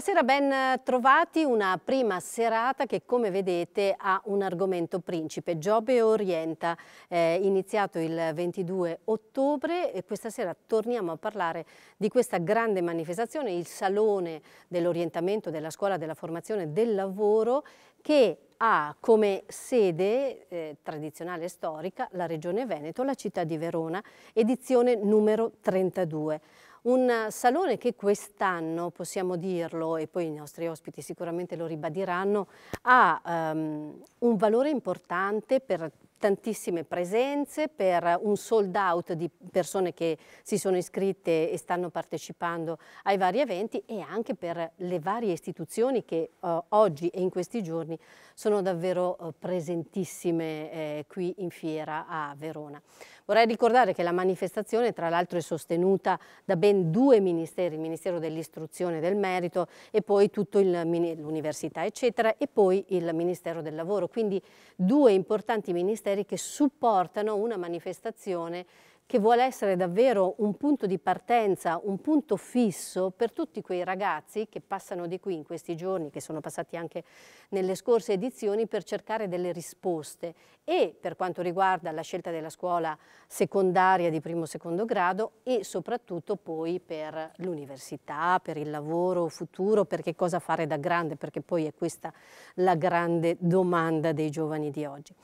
Buonasera, ben trovati. Una prima serata che come vedete ha un argomento principe, Giobbe Orienta. Eh, iniziato il 22 ottobre e questa sera torniamo a parlare di questa grande manifestazione, il Salone dell'Orientamento, della Scuola, della Formazione, del Lavoro che ha come sede eh, tradizionale e storica la Regione Veneto, la città di Verona, edizione numero 32. Un salone che quest'anno, possiamo dirlo, e poi i nostri ospiti sicuramente lo ribadiranno, ha um, un valore importante per tantissime presenze, per un sold out di persone che si sono iscritte e stanno partecipando ai vari eventi e anche per le varie istituzioni che uh, oggi e in questi giorni sono davvero eh, presentissime eh, qui in fiera a Verona. Vorrei ricordare che la manifestazione tra l'altro è sostenuta da ben due ministeri, il Ministero dell'Istruzione e del Merito e poi tutto l'Università eccetera e poi il Ministero del Lavoro, quindi due importanti ministeri che supportano una manifestazione che vuole essere davvero un punto di partenza, un punto fisso per tutti quei ragazzi che passano di qui in questi giorni, che sono passati anche nelle scorse edizioni, per cercare delle risposte. E per quanto riguarda la scelta della scuola secondaria di primo e secondo grado e soprattutto poi per l'università, per il lavoro futuro, per che cosa fare da grande, perché poi è questa la grande domanda dei giovani di oggi.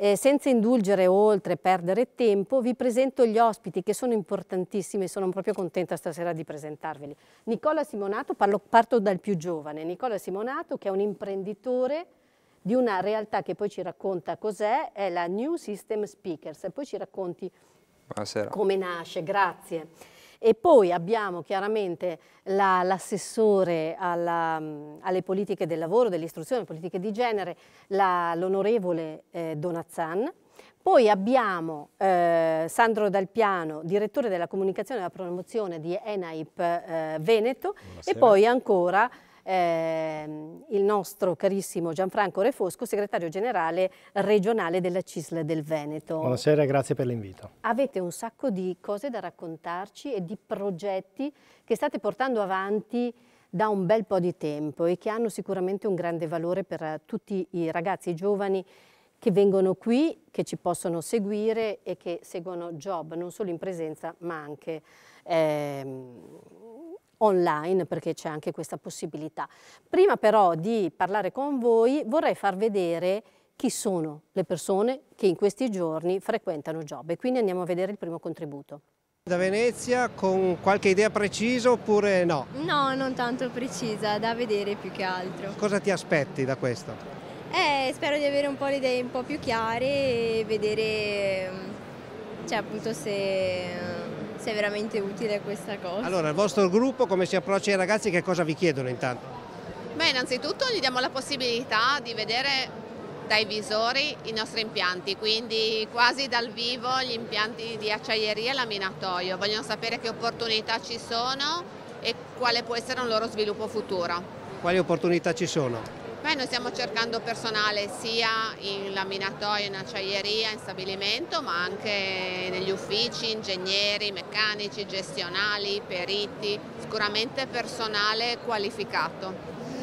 Eh, senza indulgere oltre, perdere tempo, vi presento gli ospiti che sono importantissimi e sono proprio contenta stasera di presentarveli. Nicola Simonato, parlo, parto dal più giovane, Nicola Simonato che è un imprenditore di una realtà che poi ci racconta cos'è, è la New System Speakers poi ci racconti Buonasera. come nasce, grazie. E poi abbiamo chiaramente l'assessore la, alle politiche del lavoro, dell'istruzione, politiche di genere, l'onorevole eh, Donazzan. Poi abbiamo eh, Sandro Dalpiano, direttore della comunicazione e della promozione di ENAIP eh, Veneto Buonasera. e poi ancora eh, il nostro carissimo Gianfranco Refosco, segretario generale regionale della CISL del Veneto. Buonasera, grazie per l'invito. Avete un sacco di cose da raccontarci e di progetti che state portando avanti da un bel po' di tempo e che hanno sicuramente un grande valore per tutti i ragazzi, e i giovani che vengono qui, che ci possono seguire e che seguono Job non solo in presenza ma anche eh, online perché c'è anche questa possibilità. Prima però di parlare con voi vorrei far vedere chi sono le persone che in questi giorni frequentano Job e quindi andiamo a vedere il primo contributo. Da Venezia con qualche idea precisa oppure no? No, non tanto precisa, da vedere più che altro. Cosa ti aspetti da questo? Eh, spero di avere un po' le idee un po' più chiare e vedere mm, cioè, appunto se se è veramente utile questa cosa. Allora, il vostro gruppo come si approccia ai ragazzi? Che cosa vi chiedono intanto? Beh, innanzitutto gli diamo la possibilità di vedere dai visori i nostri impianti, quindi quasi dal vivo gli impianti di acciaieria e laminatoio. Vogliono sapere che opportunità ci sono e quale può essere un loro sviluppo futuro. Quali opportunità ci sono? Beh, noi stiamo cercando personale sia in laminatoio, in acciaieria, in stabilimento, ma anche negli uffici, ingegneri, meccanici, gestionali, periti, sicuramente personale qualificato.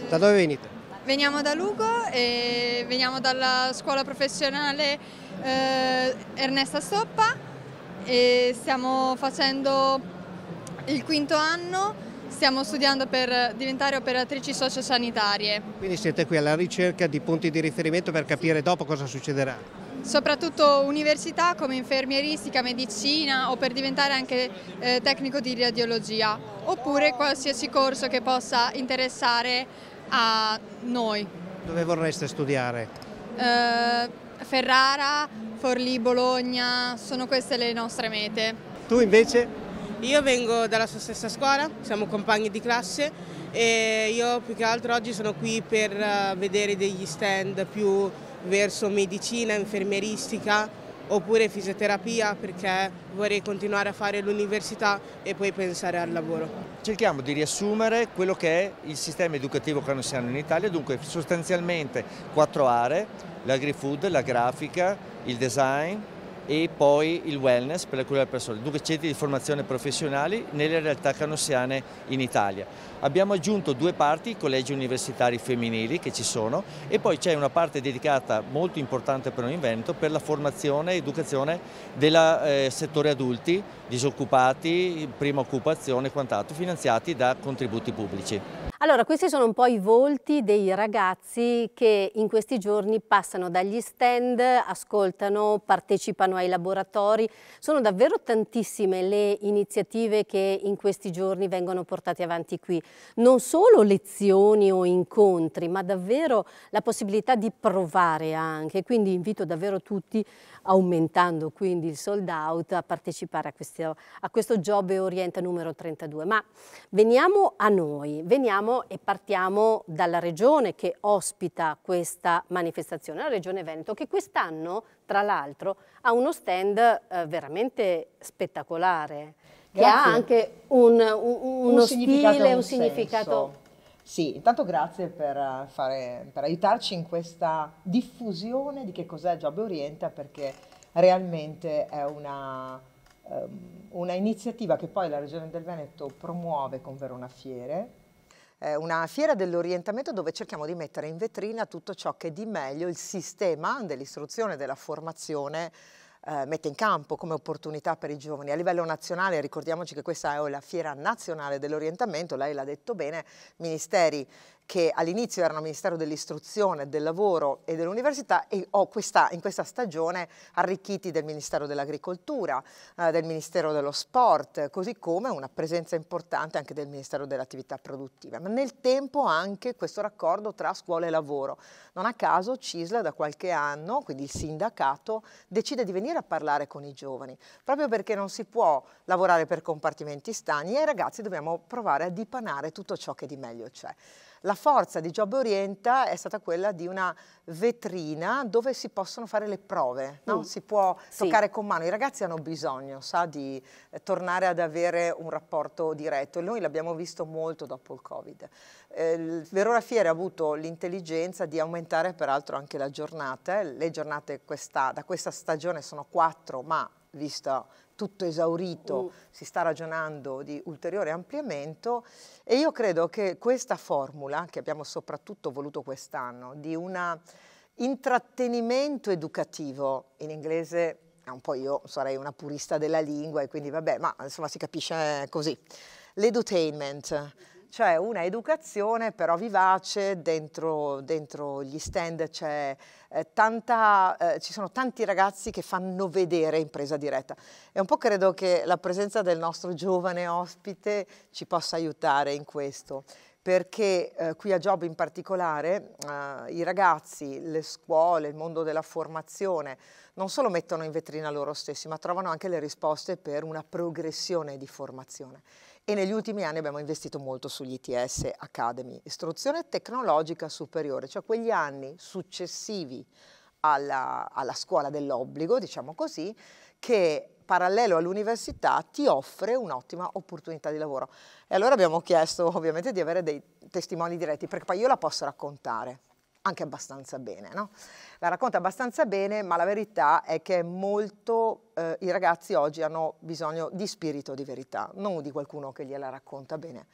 Da dove venite? Veniamo da Lugo e veniamo dalla scuola professionale eh, Ernesta Stoppa e stiamo facendo il quinto anno Stiamo studiando per diventare operatrici sociosanitarie. Quindi siete qui alla ricerca di punti di riferimento per capire dopo cosa succederà? soprattutto università come infermieristica, medicina o per diventare anche eh, tecnico di radiologia oppure qualsiasi corso che possa interessare a noi. Dove vorreste studiare? Eh, Ferrara, Forlì, Bologna, sono queste le nostre mete. Tu invece? Io vengo dalla sua stessa scuola, siamo compagni di classe e io più che altro oggi sono qui per eh, vedere degli stand più verso medicina, infermieristica oppure fisioterapia perché vorrei continuare a fare l'università e poi pensare al lavoro. Cerchiamo di riassumere quello che è il sistema educativo che noi siamo in Italia, dunque sostanzialmente quattro aree, l'agri-food, la grafica, il design, e poi il wellness per la cura della persona, due centri di formazione professionali nelle realtà canossiane in Italia. Abbiamo aggiunto due parti, i collegi universitari femminili che ci sono e poi c'è una parte dedicata molto importante per noi in Veneto per la formazione e educazione del eh, settore adulti, disoccupati, prima occupazione e quant'altro, finanziati da contributi pubblici. Allora, questi sono un po' i volti dei ragazzi che in questi giorni passano dagli stand, ascoltano, partecipano ai laboratori. Sono davvero tantissime le iniziative che in questi giorni vengono portate avanti qui. Non solo lezioni o incontri, ma davvero la possibilità di provare anche. Quindi invito davvero tutti aumentando quindi il sold out, a partecipare a questo, a questo Job Orienta numero 32. Ma veniamo a noi, veniamo e partiamo dalla regione che ospita questa manifestazione, la regione Veneto, che quest'anno, tra l'altro, ha uno stand eh, veramente spettacolare, Grazie. che ha anche un, un, uno un stile, un, un significato sì, intanto grazie per, eh, fare, per aiutarci in questa diffusione di che cos'è Job Orienta perché realmente è una, um, una iniziativa che poi la Regione del Veneto promuove con Verona Fiere È una fiera dell'orientamento dove cerchiamo di mettere in vetrina tutto ciò che di meglio il sistema dell'istruzione e della formazione eh, mette in campo come opportunità per i giovani. A livello nazionale, ricordiamoci che questa è la fiera nazionale dell'orientamento, lei l'ha detto bene, ministeri che all'inizio erano Ministero dell'Istruzione, del Lavoro e dell'Università e ho questa, in questa stagione arricchiti del Ministero dell'Agricoltura, eh, del Ministero dello Sport, così come una presenza importante anche del Ministero dell'Attività Produttiva. Ma nel tempo anche questo raccordo tra scuola e lavoro. Non a caso CISL da qualche anno, quindi il sindacato, decide di venire a parlare con i giovani, proprio perché non si può lavorare per compartimenti stagni e ai ragazzi dobbiamo provare a dipanare tutto ciò che di meglio c'è. La forza di Job Orienta è stata quella di una vetrina dove si possono fare le prove, no? Mm. si può toccare sì. con mano. I ragazzi hanno bisogno sa, di eh, tornare ad avere un rapporto diretto e noi l'abbiamo visto molto dopo il Covid. Eh, Verona Fiere ha avuto l'intelligenza di aumentare peraltro anche la giornata, le giornate questa, da questa stagione sono quattro ma visto tutto esaurito, uh. si sta ragionando di ulteriore ampliamento e io credo che questa formula, che abbiamo soprattutto voluto quest'anno, di un intrattenimento educativo, in inglese un po' io sarei una purista della lingua e quindi vabbè, ma insomma si capisce così, l'edutainment, cioè una educazione però vivace, dentro, dentro gli stand eh, tanta, eh, ci sono tanti ragazzi che fanno vedere impresa diretta e un po' credo che la presenza del nostro giovane ospite ci possa aiutare in questo perché eh, qui a Job in particolare eh, i ragazzi, le scuole, il mondo della formazione non solo mettono in vetrina loro stessi ma trovano anche le risposte per una progressione di formazione e negli ultimi anni abbiamo investito molto sugli ITS Academy, istruzione tecnologica superiore, cioè quegli anni successivi alla, alla scuola dell'obbligo, diciamo così, che parallelo all'università ti offre un'ottima opportunità di lavoro. E allora abbiamo chiesto ovviamente di avere dei testimoni diretti perché poi io la posso raccontare anche abbastanza bene, no? La racconta abbastanza bene, ma la verità è che molto eh, i ragazzi oggi hanno bisogno di spirito di verità, non di qualcuno che gliela racconta bene,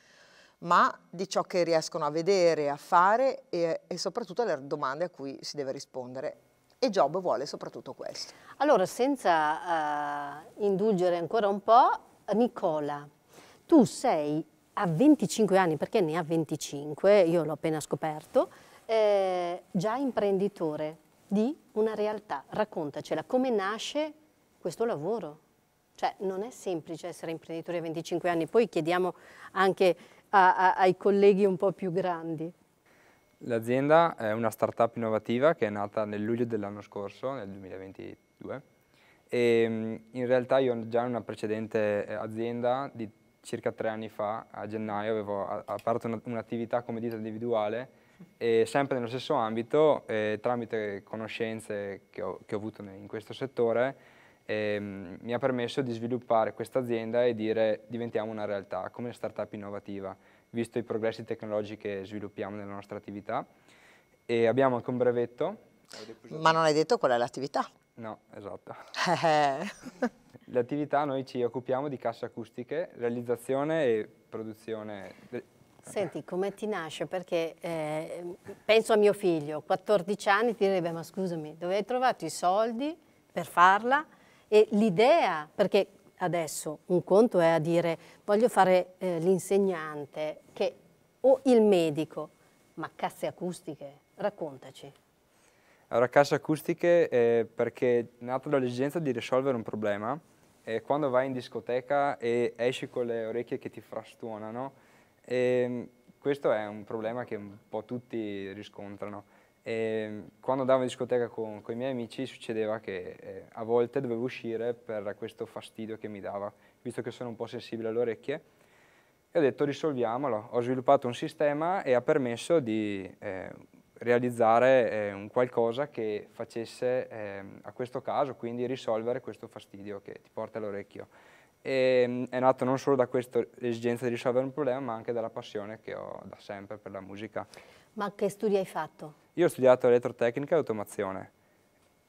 ma di ciò che riescono a vedere, a fare e, e soprattutto alle domande a cui si deve rispondere. E Job vuole soprattutto questo. Allora, senza uh, indulgere ancora un po', Nicola, tu sei a 25 anni, perché ne ha 25, io l'ho appena scoperto, eh, già imprenditore di una realtà. Raccontacela, come nasce questo lavoro? Cioè non è semplice essere imprenditore a 25 anni, poi chiediamo anche a, a, ai colleghi un po' più grandi. L'azienda è una startup innovativa che è nata nel luglio dell'anno scorso, nel 2022, e mm, in realtà io ho già una precedente eh, azienda di circa tre anni fa, a gennaio avevo aperto un'attività come ditta individuale e sempre nello stesso ambito, eh, tramite conoscenze che ho, che ho, avuto in questo settore, eh, mi ha permesso di sviluppare questa azienda e dire diventiamo una realtà come una startup innovativa, visto i progressi tecnologici che sviluppiamo nella nostra attività. E abbiamo anche un brevetto. Ma non hai detto qual è l'attività? No, esatto. Eh. L'attività noi ci occupiamo di casse acustiche, realizzazione e produzione Senti, come ti nasce? Perché eh, penso a mio figlio, 14 anni, ti direbbe, ma scusami, dove hai trovato i soldi per farla? E l'idea, perché adesso un conto è a dire, voglio fare eh, l'insegnante o il medico, ma casse acustiche, raccontaci. Allora, casse acustiche eh, perché è nato dall'esigenza di risolvere un problema. E quando vai in discoteca e esci con le orecchie che ti frastuonano, e ehm, questo è un problema che un po' tutti riscontrano. E ehm, quando andavo in discoteca con, con, i miei amici succedeva che eh, a volte dovevo uscire per questo fastidio che mi dava, visto che sono un po' sensibile alle orecchie, e ho detto risolviamolo. Ho sviluppato un sistema e ha permesso di eh, realizzare eh, un qualcosa che facesse ehm, a questo caso, quindi risolvere questo fastidio che ti porta all'orecchio e, ehm, è nato non solo da questa esigenza di risolvere un problema ma anche dalla passione che ho da sempre per la musica. Ma che studi hai fatto? Io ho studiato elettrotecnica e automazione,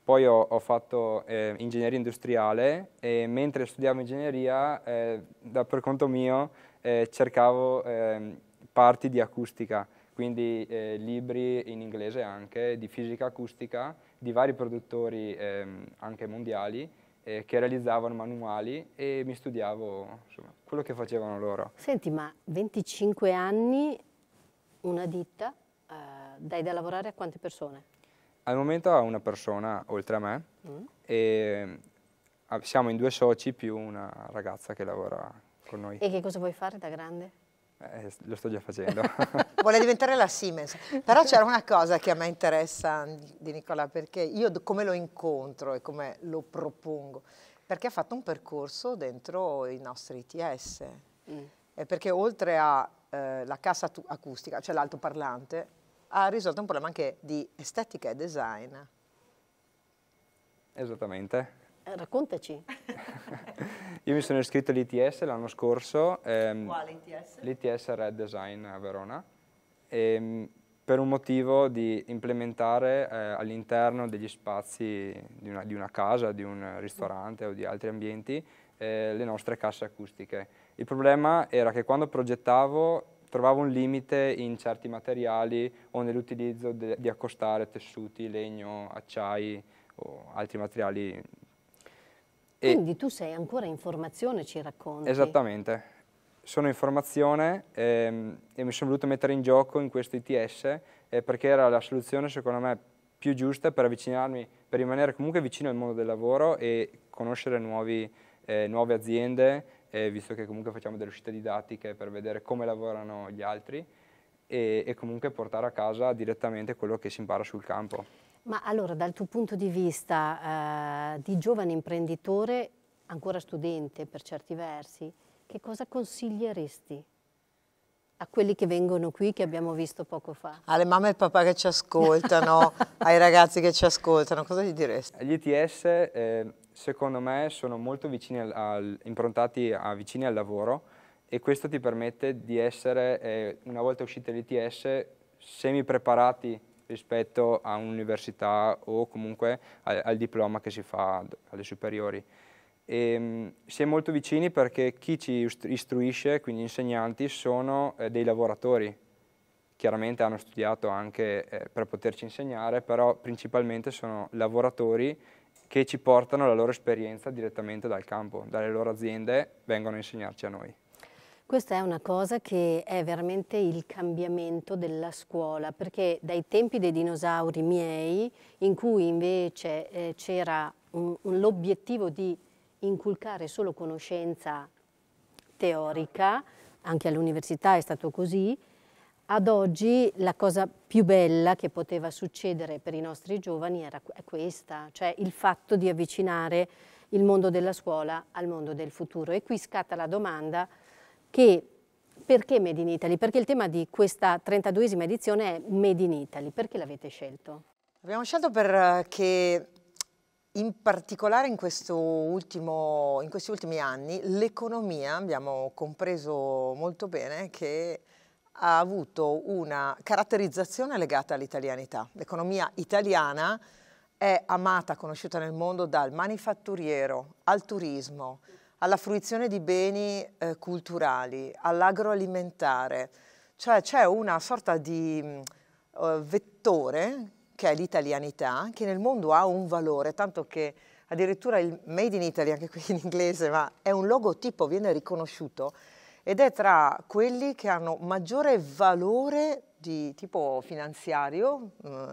poi ho, ho fatto eh, ingegneria industriale e mentre studiavo ingegneria eh, da, per conto mio eh, cercavo ehm, parti di acustica, quindi eh, libri in inglese anche di fisica acustica di vari produttori ehm, anche mondiali eh, che realizzavano manuali e mi studiavo insomma, quello che facevano loro. Senti, ma 25 anni, una ditta, eh, dai da lavorare a quante persone? Al momento a una persona oltre a me mm. e ah, siamo in due soci più una ragazza che lavora con noi. E che cosa vuoi fare da grande? Eh, lo sto già facendo. Vuole diventare la Siemens. Però c'era una cosa che a me interessa di Nicola, perché io come lo incontro e come lo propongo? Perché ha fatto un percorso dentro i nostri ITS. Mm. perché oltre alla eh, cassa acustica, cioè l'altoparlante, ha risolto un problema anche di estetica e design. Esattamente. Eh, raccontaci. Io mi sono iscritto all'ITS l'anno scorso. Ehm, Quale ITS? L'ITS Red Design a Verona. E, ehm, per un motivo di implementare eh, all'interno degli spazi di una, di una, casa, di un ristorante o di altri ambienti eh, le nostre casse acustiche. Il problema era che quando progettavo trovavo un limite in certi materiali o nell'utilizzo di accostare tessuti, legno, acciai o altri materiali quindi tu sei ancora in formazione, ci racconti. Esattamente, sono in formazione ehm, e mi sono voluto mettere in gioco in questo ITS eh, perché era la soluzione secondo me più giusta per avvicinarmi, per rimanere comunque vicino al mondo del lavoro e conoscere nuovi, eh, nuove aziende, eh, visto che comunque facciamo delle uscite didattiche per vedere come lavorano gli altri e, e comunque portare a casa direttamente quello che si impara sul campo. Ma allora dal tuo punto di vista eh, di giovane imprenditore, ancora studente per certi versi, che cosa consiglieresti a quelli che vengono qui che abbiamo visto poco fa? Alle mamme e papà che ci ascoltano, ai ragazzi che ci ascoltano, cosa gli diresti? Gli ITS eh, secondo me sono molto vicini al, al, improntati a, vicini al lavoro e questo ti permette di essere, eh, una volta uscite l'ITS, semi preparati rispetto a un'università o comunque al, al, diploma che si fa alle superiori. E, ehm, si è molto vicini perché chi ci istruisce, quindi insegnanti, sono eh, dei lavoratori. Chiaramente hanno studiato anche eh, per poterci insegnare, però principalmente sono lavoratori che ci portano la loro esperienza direttamente dal campo, dalle loro aziende vengono a insegnarci a noi. Questa è una cosa che è veramente il cambiamento della scuola, perché dai tempi dei dinosauri miei, in cui invece eh, c'era l'obiettivo di inculcare solo conoscenza teorica, anche all'università è stato così, ad oggi la cosa più bella che poteva succedere per i nostri giovani era questa, cioè il fatto di avvicinare il mondo della scuola al mondo del futuro. E qui scatta la domanda che perché Made in Italy? Perché il tema di questa 32esima edizione è Made in Italy. Perché l'avete scelto? Abbiamo scelto perché eh, in particolare in, ultimo, in questi ultimi anni l'economia, abbiamo compreso molto bene che ha avuto una caratterizzazione legata all'italianità. L'economia italiana è amata, conosciuta nel mondo dal manifatturiero al turismo, alla fruizione di beni eh, culturali, all'agroalimentare, cioè c'è una sorta di uh, vettore che è l'italianità, che nel mondo ha un valore, tanto che addirittura il Made in Italy, anche qui in inglese, ma è un logotipo, viene riconosciuto ed è tra quelli che hanno maggiore valore di tipo finanziario, mm,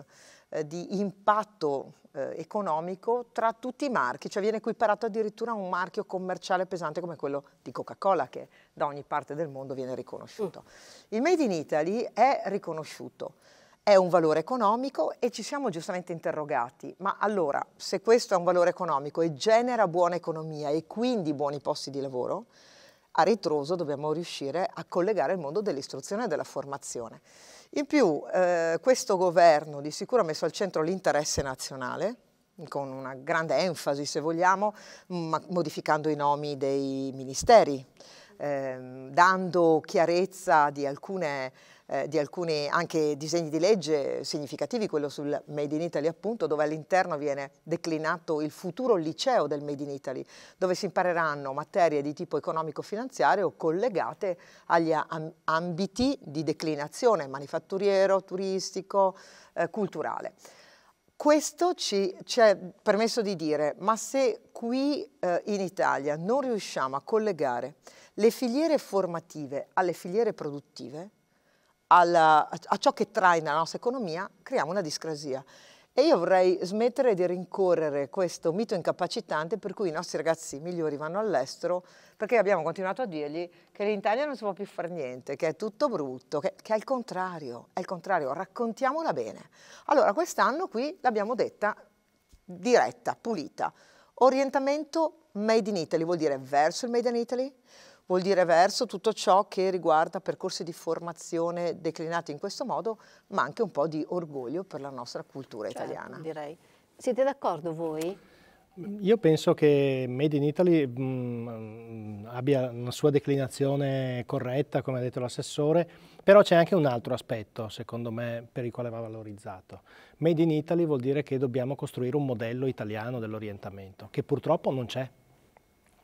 eh, di impatto eh, economico tra tutti i marchi, cioè viene equiparato addirittura a un marchio commerciale pesante come quello di Coca-Cola che da ogni parte del mondo viene riconosciuto. Mm. Il Made in Italy è riconosciuto, è un valore economico e ci siamo giustamente interrogati, ma allora se questo è un valore economico e genera buona economia e quindi buoni posti di lavoro, a ritroso dobbiamo riuscire a collegare il mondo dell'istruzione e della formazione. In più eh, questo governo di sicuro ha messo al centro l'interesse nazionale, con una grande enfasi se vogliamo, modificando i nomi dei ministeri, eh, dando chiarezza di alcune eh, di alcuni anche disegni di legge significativi, quello sul Made in Italy appunto, dove all'interno viene declinato il futuro liceo del Made in Italy, dove si impareranno materie di tipo economico-finanziario collegate agli ambiti di declinazione manifatturiero, turistico, eh, culturale. Questo ci, ci, è permesso di dire, ma se qui eh, in Italia non riusciamo a collegare le filiere formative alle filiere produttive, alla, a ciò che trae nella nostra economia, creiamo una discrasia. E io vorrei smettere di rincorrere questo mito incapacitante per cui i nostri ragazzi migliori vanno all'estero perché abbiamo continuato a dirgli che in Italia non si può più fare niente, che è tutto brutto, che, che è il contrario, è il contrario, raccontiamola bene. Allora quest'anno qui l'abbiamo detta diretta, pulita. Orientamento Made in Italy vuol dire verso il Made in Italy, Vuol dire verso tutto ciò che riguarda percorsi di formazione declinati in questo modo, ma anche un po' di orgoglio per la nostra cultura certo, italiana. Direi. Siete d'accordo voi? Io penso che Made in Italy mh, mm, abbia una sua declinazione corretta, come ha detto l'assessore, però c'è anche un altro aspetto, secondo me, per il quale va valorizzato. Made in Italy vuol dire che dobbiamo costruire un modello italiano dell'orientamento, che purtroppo non c'è.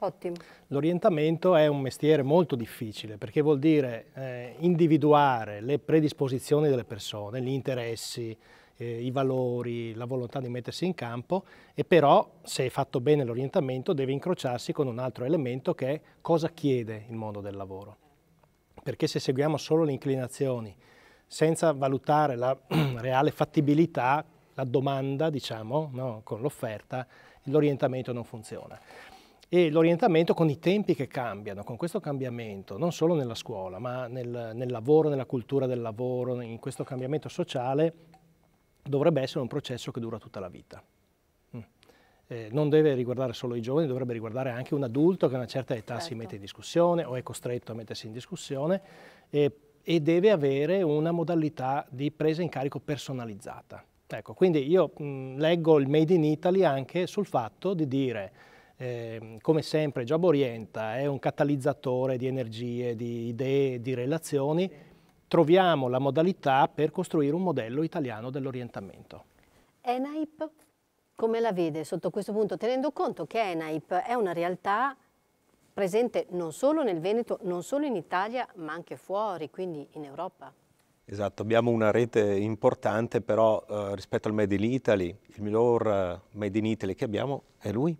Ottimo. L'orientamento è un mestiere molto difficile perché vuol dire eh, individuare le predisposizioni delle persone, gli interessi, eh, i valori, la volontà di mettersi in campo e però se è fatto bene l'orientamento deve incrociarsi con un altro elemento che è cosa chiede il mondo del lavoro. Perché se seguiamo solo le inclinazioni senza valutare la reale fattibilità, la domanda diciamo, no, con l'offerta, l'orientamento non funziona e l'orientamento con i tempi che cambiano, con questo cambiamento, non solo nella scuola, ma nel, nel, lavoro, nella cultura del lavoro, in questo cambiamento sociale, dovrebbe essere un processo che dura tutta la vita. Mm. Eh, non deve riguardare solo i giovani, dovrebbe riguardare anche un adulto che a una certa età certo. si mette in discussione o è costretto a mettersi in discussione e, e deve avere una modalità di presa in carico personalizzata. Ecco, quindi io mh, mm, leggo il Made in Italy anche sul fatto di dire eh, come sempre Job Orienta è un catalizzatore di energie, di idee, di relazioni, troviamo la modalità per costruire un modello italiano dell'orientamento. ENAIP come la vede sotto questo punto, tenendo conto che ENAIP è una realtà presente non solo nel Veneto, non solo in Italia, ma anche fuori, quindi in Europa? Esatto, abbiamo una rete importante, però eh, rispetto al Made in Italy, il miglior eh, Made in Italy che abbiamo è lui,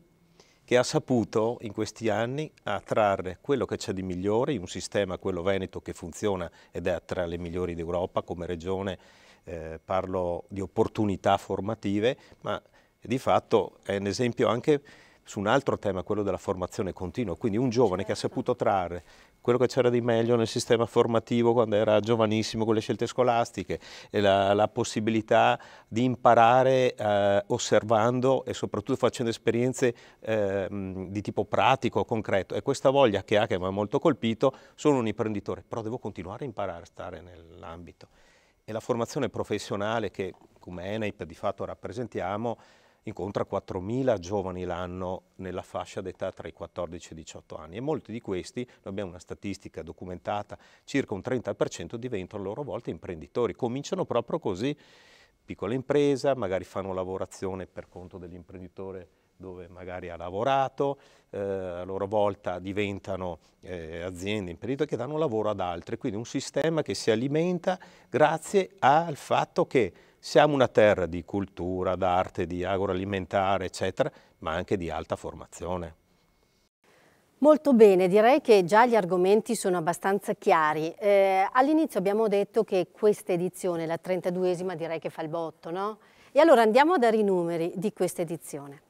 che ha saputo in questi anni attrarre quello che c'è di migliore in un sistema, quello veneto, che funziona ed è tra le migliori d'Europa come regione, eh, parlo di opportunità formative, ma di fatto è un esempio anche su un altro tema, quello della formazione continua. Quindi un giovane certo. che ha certo. saputo trarre quello che c'era di meglio nel sistema formativo quando era giovanissimo con le scelte scolastiche, la, la, possibilità di imparare eh, osservando e soprattutto facendo esperienze eh, di tipo pratico, concreto. E questa voglia che ha, che mi ha molto colpito, sono un imprenditore, però devo continuare a imparare a stare nell'ambito. E la formazione professionale che come ENAIP di fatto rappresentiamo, incontra 4.000 giovani l'anno nella fascia d'età tra i 14 e i 18 anni e molti di questi, abbiamo una statistica documentata, circa un 30% diventano a loro volta imprenditori, cominciano proprio così, piccola impresa, magari fanno lavorazione per conto dell'imprenditore dove magari ha lavorato, eh, a loro volta diventano eh, aziende, imprenditori che danno lavoro ad altri, quindi un sistema che si alimenta grazie al fatto che siamo una terra di cultura, d'arte, di agroalimentare, eccetera, ma anche di alta formazione. Molto bene, direi che già gli argomenti sono abbastanza chiari. Eh, All'inizio abbiamo detto che questa edizione, la 32esima, direi che fa il botto, no? E allora andiamo a dare i numeri di questa edizione.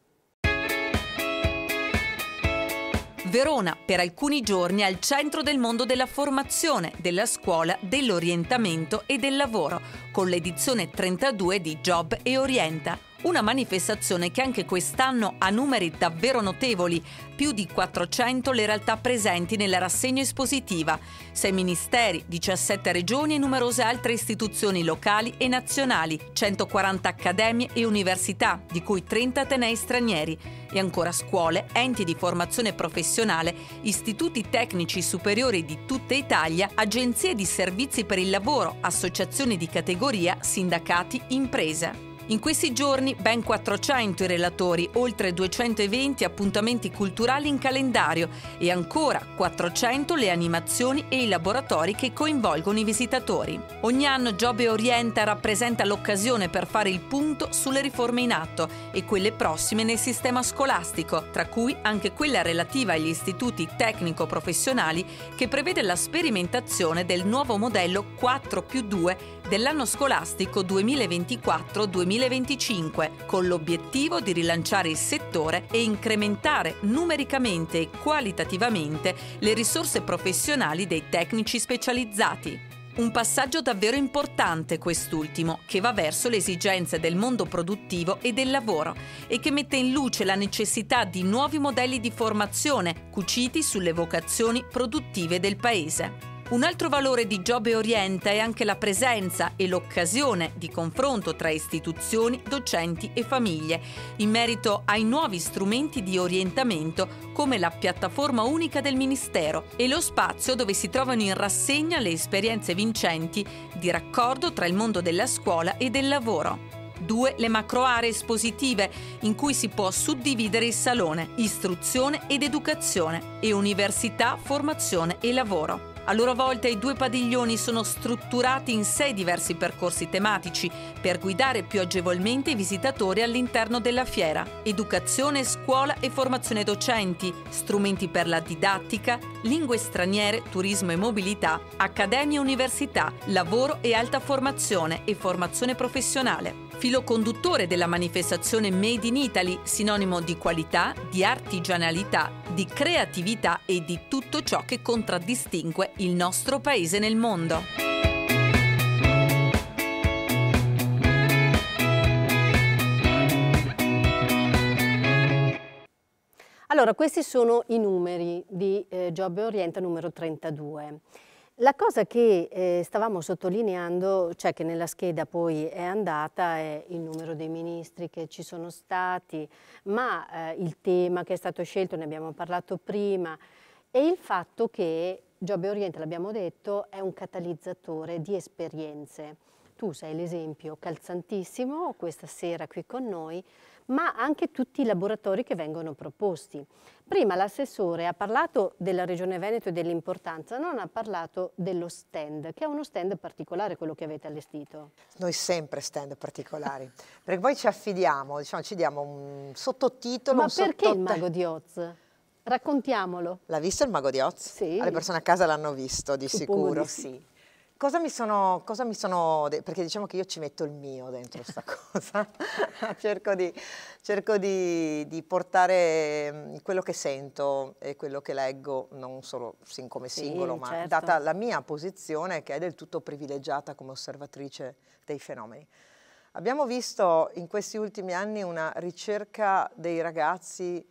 Verona per alcuni giorni è al centro del mondo della formazione, della scuola, dell'orientamento e del lavoro, con l'edizione 32 di Job e Orienta una manifestazione che anche quest'anno ha numeri davvero notevoli, più di 400 le realtà presenti nella rassegna espositiva, 6 ministeri, 17 regioni e numerose altre istituzioni locali e nazionali, 140 accademie e università, di cui 30 atenei stranieri, e ancora scuole, enti di formazione professionale, istituti tecnici superiori di tutta Italia, agenzie di servizi per il lavoro, associazioni di categoria, sindacati, imprese. In questi giorni ben 400 i relatori, oltre 220 appuntamenti culturali in calendario e ancora 400 le animazioni e i laboratori che coinvolgono i visitatori. Ogni anno Giobbe Orienta rappresenta l'occasione per fare il punto sulle riforme in atto e quelle prossime nel sistema scolastico, tra cui anche quella relativa agli istituti tecnico-professionali che prevede la sperimentazione del nuovo modello 4 più 2 dell'anno scolastico 2024-2025, con l'obiettivo di rilanciare il settore e incrementare numericamente e qualitativamente le risorse professionali dei tecnici specializzati. Un passaggio davvero importante quest'ultimo, che va verso le esigenze del mondo produttivo e del lavoro e che mette in luce la necessità di nuovi modelli di formazione cuciti sulle vocazioni produttive del Paese. Un altro valore di Giobbe Orienta è anche la presenza e l'occasione di confronto tra istituzioni, docenti e famiglie in merito ai nuovi strumenti di orientamento come la piattaforma unica del Ministero e lo spazio dove si trovano in rassegna le esperienze vincenti di raccordo tra il mondo della scuola e del lavoro. Due, Le macro aree espositive, in cui si può suddividere il salone, istruzione ed educazione, e università, formazione e lavoro. A loro volta i due padiglioni sono strutturati in sei diversi percorsi tematici per guidare più agevolmente i visitatori all'interno della fiera. Educazione, scuola e formazione docenti, strumenti per la didattica, lingue straniere, turismo e mobilità, accademie e università, lavoro e alta formazione e formazione professionale. Filo conduttore della manifestazione Made in Italy, sinonimo di qualità, di artigianalità, di creatività e di tutto ciò che contraddistingue il nostro paese nel mondo. Allora, questi sono i numeri di eh, Job Orienta numero 32. La cosa che eh, stavamo sottolineando, cioè che nella scheda poi è andata, è il numero dei ministri che ci sono stati, ma eh, il tema che è stato scelto, ne abbiamo parlato prima, è il fatto che Giobbe Oriente, l'abbiamo detto, è un catalizzatore di esperienze. Tu sei l'esempio calzantissimo questa sera qui con noi, ma anche tutti i laboratori che vengono proposti. Prima l'assessore ha parlato della Regione Veneto e dell'importanza, non ha parlato dello stand, che è uno stand particolare quello che avete allestito. Noi sempre stand particolari, perché poi ci affidiamo, diciamo, ci diamo un sottotitolo. Ma un perché sottot... il Mago di Oz? Raccontiamolo. L'ha visto il Mago di Oz? Sì. Ah, le persone a casa l'hanno visto, di Suppongo sicuro. Di sì. Cosa mi, sono, cosa mi sono, perché diciamo che io ci metto il mio dentro questa cosa, cerco, di, cerco di, di, portare quello che sento e quello che leggo, non solo come singolo, sì, ma certo. data la mia posizione che è del tutto privilegiata come osservatrice dei fenomeni. Abbiamo visto in questi ultimi anni una ricerca dei ragazzi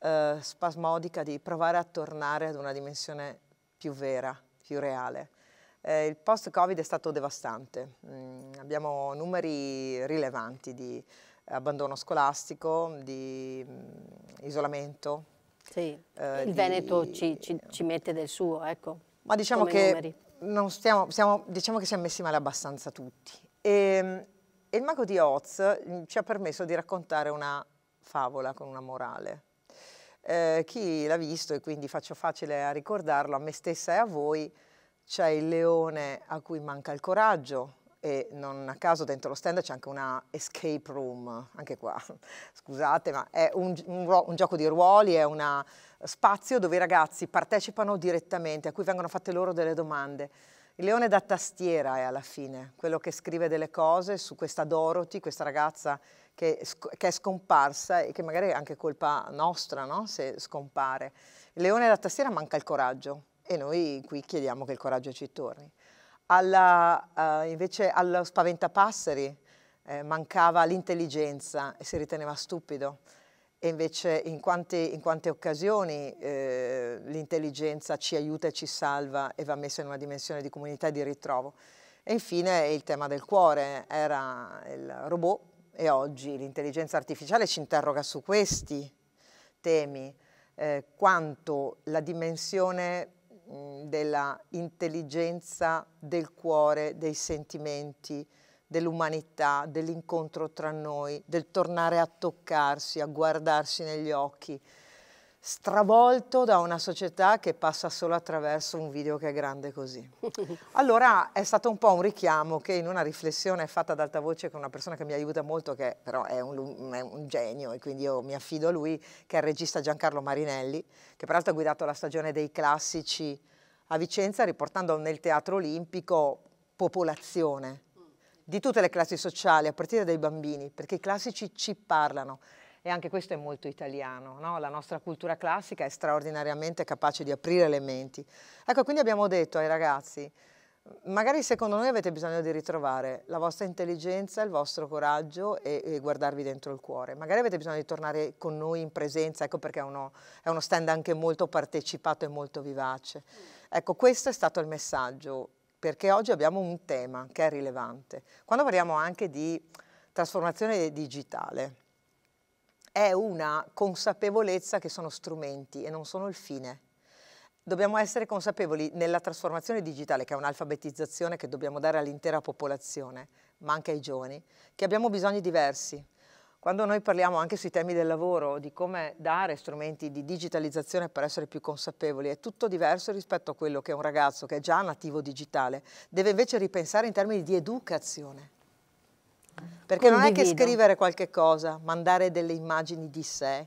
eh, spasmodica di provare a tornare ad una dimensione più vera, più reale. Eh, il post-Covid è stato devastante, mm, abbiamo numeri rilevanti di abbandono scolastico, di mm, isolamento. Sì, eh, il di... Veneto ci, ci, ci, mette del suo, ecco. Ma diciamo che, stiamo, siamo, diciamo che siamo messi male abbastanza tutti. E, ehm, e il mago di Oz mm, ci ha permesso di raccontare una favola con una morale eh, chi l'ha visto e quindi faccio facile a ricordarlo a me stessa e a voi, c'è il leone a cui manca il coraggio e non a caso dentro lo stand c'è anche una escape room, anche qua, scusate, ma è un, un, un gioco di ruoli, è uno spazio dove i ragazzi partecipano direttamente, a cui vengono fatte loro delle domande. Il leone da tastiera è alla fine, quello che scrive delle cose su questa Dorothy, questa ragazza che, che, è scomparsa e che magari è anche colpa nostra no? se scompare. Il leone alla tastiera manca il coraggio e noi qui chiediamo che il coraggio ci torni. Alla, uh, invece allo spaventapasseri eh, mancava l'intelligenza e si riteneva stupido e invece in quante, in quante occasioni eh, l'intelligenza ci aiuta e ci salva e va messa in una dimensione di comunità e di ritrovo. E infine il tema del cuore era il robot e oggi l'intelligenza artificiale ci interroga su questi temi, eh, quanto la dimensione mh, della intelligenza del cuore, dei sentimenti, dell'umanità, dell'incontro tra noi, del tornare a toccarsi, a guardarsi negli occhi, stravolto da una società che passa solo attraverso un video che è grande così. Allora è stato un po' un richiamo che in una riflessione fatta ad alta voce con una persona che mi aiuta molto, che però è un, è un genio e quindi io mi affido a lui, che è il regista Giancarlo Marinelli, che peraltro ha guidato la stagione dei classici a Vicenza riportando nel teatro olimpico popolazione di tutte le classi sociali, a partire dai bambini, perché i classici ci parlano e anche questo è molto italiano, no? la nostra cultura classica è straordinariamente capace di aprire le menti. Ecco, quindi abbiamo detto ai ragazzi, magari secondo noi avete bisogno di ritrovare la vostra intelligenza, il vostro coraggio e, e, guardarvi dentro il cuore. Magari avete bisogno di tornare con noi in presenza, ecco perché è uno, è uno stand anche molto partecipato e molto vivace. Ecco, questo è stato il messaggio, perché oggi abbiamo un tema che è rilevante. Quando parliamo anche di trasformazione digitale, è una consapevolezza che sono strumenti e non sono il fine. Dobbiamo essere consapevoli nella trasformazione digitale, che è un'alfabetizzazione che dobbiamo dare all'intera popolazione, ma anche ai giovani, che abbiamo bisogni diversi. Quando noi parliamo anche sui temi del lavoro, di come dare strumenti di digitalizzazione per essere più consapevoli, è tutto diverso rispetto a quello che un ragazzo che è già nativo digitale deve invece ripensare in termini di educazione perché non è che scrivere qualche cosa, mandare delle immagini di sé,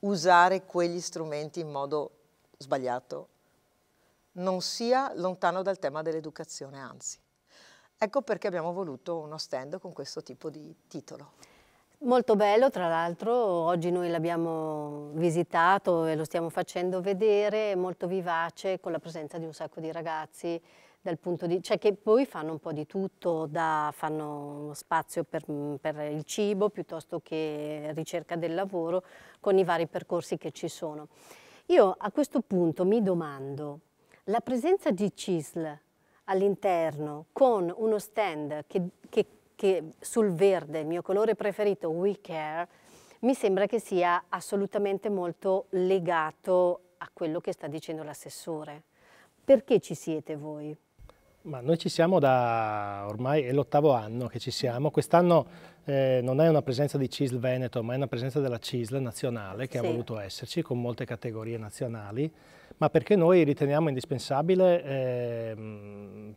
usare quegli strumenti in modo sbagliato, non sia lontano dal tema dell'educazione, anzi. Ecco perché abbiamo voluto uno stand con questo tipo di titolo. Molto bello, tra l'altro, oggi noi l'abbiamo visitato e lo stiamo facendo vedere, molto vivace, con la presenza di un sacco di ragazzi dal punto di, cioè che poi fanno un po' di tutto, da, fanno spazio per, per, il cibo piuttosto che ricerca del lavoro con i vari percorsi che ci sono. Io a questo punto mi domando, la presenza di CISL all'interno con uno stand che, che, che sul verde, il mio colore preferito, We Care, mi sembra che sia assolutamente molto legato a quello che sta dicendo l'assessore. Perché ci siete voi? Ma noi ci siamo da ormai è l'ottavo anno che ci siamo. Quest'anno eh, non è una presenza di CISL Veneto, ma è una presenza della CISL nazionale che sì. ha voluto esserci con molte categorie nazionali, ma perché noi riteniamo indispensabile eh,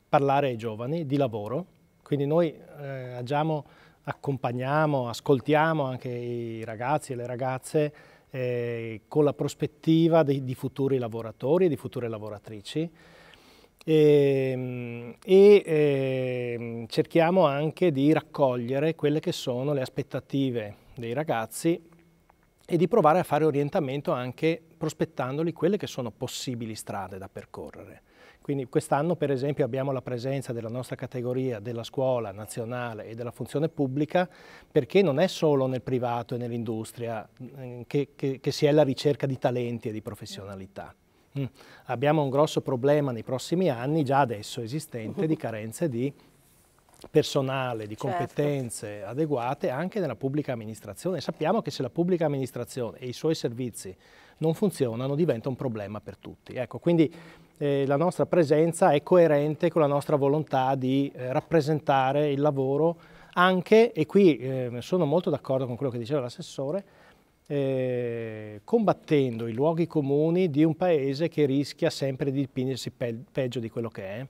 parlare ai giovani di lavoro. Quindi noi eh, agiamo, accompagniamo, ascoltiamo anche i ragazzi e le ragazze eh, con la prospettiva di, di futuri lavoratori e di future lavoratrici Ehm, e, e ehm, cerchiamo anche di raccogliere quelle che sono le aspettative dei ragazzi e di provare a fare orientamento anche prospettandoli quelle che sono possibili strade da percorrere. Quindi quest'anno per esempio abbiamo la presenza della nostra categoria della scuola nazionale e della funzione pubblica perché non è solo nel privato e nell'industria mm, che, che, che si è alla ricerca di talenti e di professionalità. Mm. Abbiamo un grosso problema nei prossimi anni, già adesso esistente, mhm. di carenze di personale, di certo. competenze certo. adeguate anche nella pubblica amministrazione. Sappiamo che se la pubblica amministrazione e i suoi servizi non funzionano diventa un problema per tutti. Ecco, quindi eh, la nostra presenza è coerente con la nostra volontà di eh, rappresentare il lavoro anche, e qui eh, sono molto d'accordo con quello che diceva l'assessore, eh, combattendo i luoghi comuni di un paese che rischia sempre di dipingersi pe peggio di quello che è,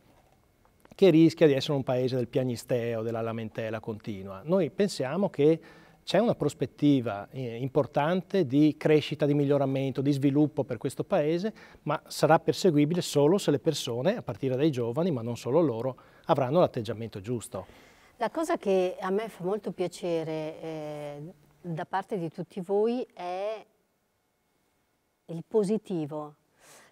che rischia di essere un paese del piagnisteo, della lamentela continua. Noi pensiamo che c'è una prospettiva eh, importante di crescita, di miglioramento, di sviluppo per questo paese, ma sarà perseguibile solo se le persone, a partire dai giovani, ma non solo loro, avranno l'atteggiamento giusto. La cosa che a me fa molto piacere eh, da parte di tutti voi è il positivo,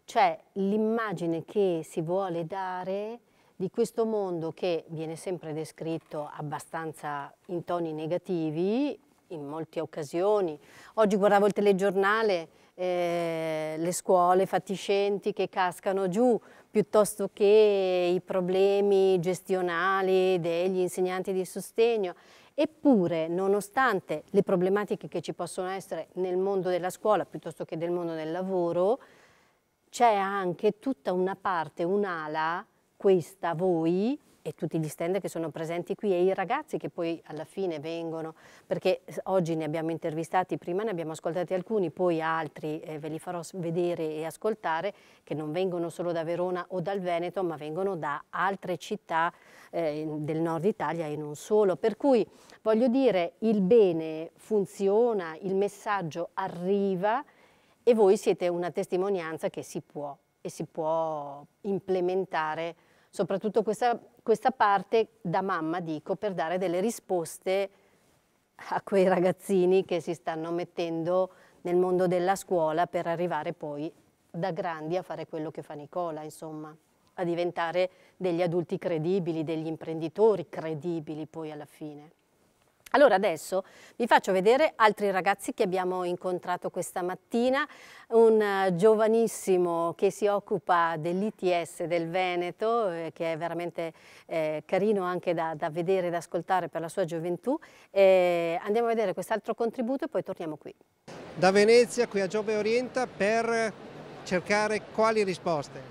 cioè l'immagine che si vuole dare di questo mondo che viene sempre descritto abbastanza in toni negativi, in molte occasioni. Oggi guardavo il telegiornale, eh, le scuole fatiscenti che cascano giù, piuttosto che i problemi gestionali degli insegnanti di sostegno. Eppure, nonostante le problematiche che ci possono essere nel mondo della scuola piuttosto che nel mondo del lavoro, c'è anche tutta una parte, un'ala, questa voi, e tutti gli stand che sono presenti qui e i ragazzi che poi alla fine vengono, perché oggi ne abbiamo intervistati, prima ne abbiamo ascoltati alcuni, poi altri eh, ve li farò vedere e ascoltare, che non vengono solo da Verona o dal Veneto, ma vengono da altre città eh, del nord Italia e non solo. Per cui voglio dire, il bene funziona, il messaggio arriva e voi siete una testimonianza che si può e si può implementare soprattutto questa, questa parte da mamma, dico, per dare delle risposte a quei ragazzini che si stanno mettendo nel mondo della scuola per arrivare poi da grandi a fare quello che fa Nicola, insomma, a diventare degli adulti credibili, degli imprenditori credibili poi alla fine. Allora adesso vi faccio vedere altri ragazzi che abbiamo incontrato questa mattina, un eh, giovanissimo che si occupa dell'ITS del Veneto, eh, che è veramente eh, carino anche da, da vedere e ascoltare per la sua gioventù. Eh, andiamo a vedere quest'altro contributo e poi torniamo qui. Da Venezia qui a Giove Orienta per cercare quali risposte?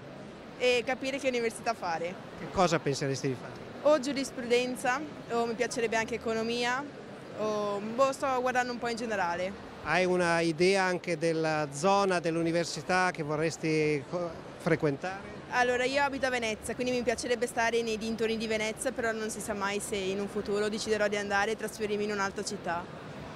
E capire che università fare. Che cosa penseresti di fare? o giurisprudenza o mi piacerebbe anche economia o boh, sto guardando un po' in generale. Hai una idea anche della zona dell'università che vorresti frequentare? Allora io abito a Venezia, quindi mi piacerebbe stare nei dintorni di Venezia, però non si sa mai se in un futuro deciderò di andare e trasferirmi in un'altra città.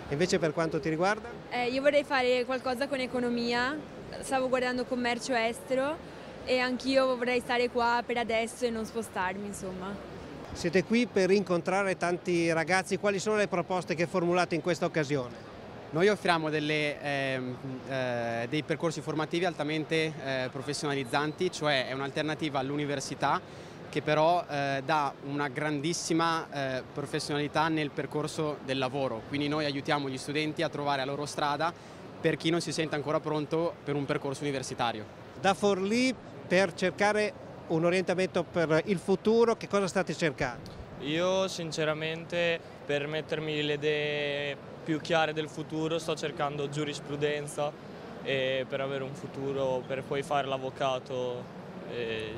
Invece per quanto ti riguarda? Eh, io vorrei fare qualcosa con economia, stavo guardando commercio estero e anch'io vorrei stare qua per adesso e non spostarmi insomma. Siete qui per incontrare tanti ragazzi, quali sono le proposte che formulate in questa occasione? Noi offriamo delle, eh, eh, dei percorsi formativi altamente eh, professionalizzanti, cioè è un'alternativa all'università che però eh, dà una grandissima eh, professionalità nel percorso del lavoro, quindi noi aiutiamo gli studenti a trovare la loro strada per chi non si sente ancora pronto per un percorso universitario. Da Forlì per cercare un orientamento per il futuro, che cosa state cercando? Io sinceramente per mettermi le idee più chiare del futuro sto cercando giurisprudenza e per avere un futuro, per poi fare l'avvocato. E...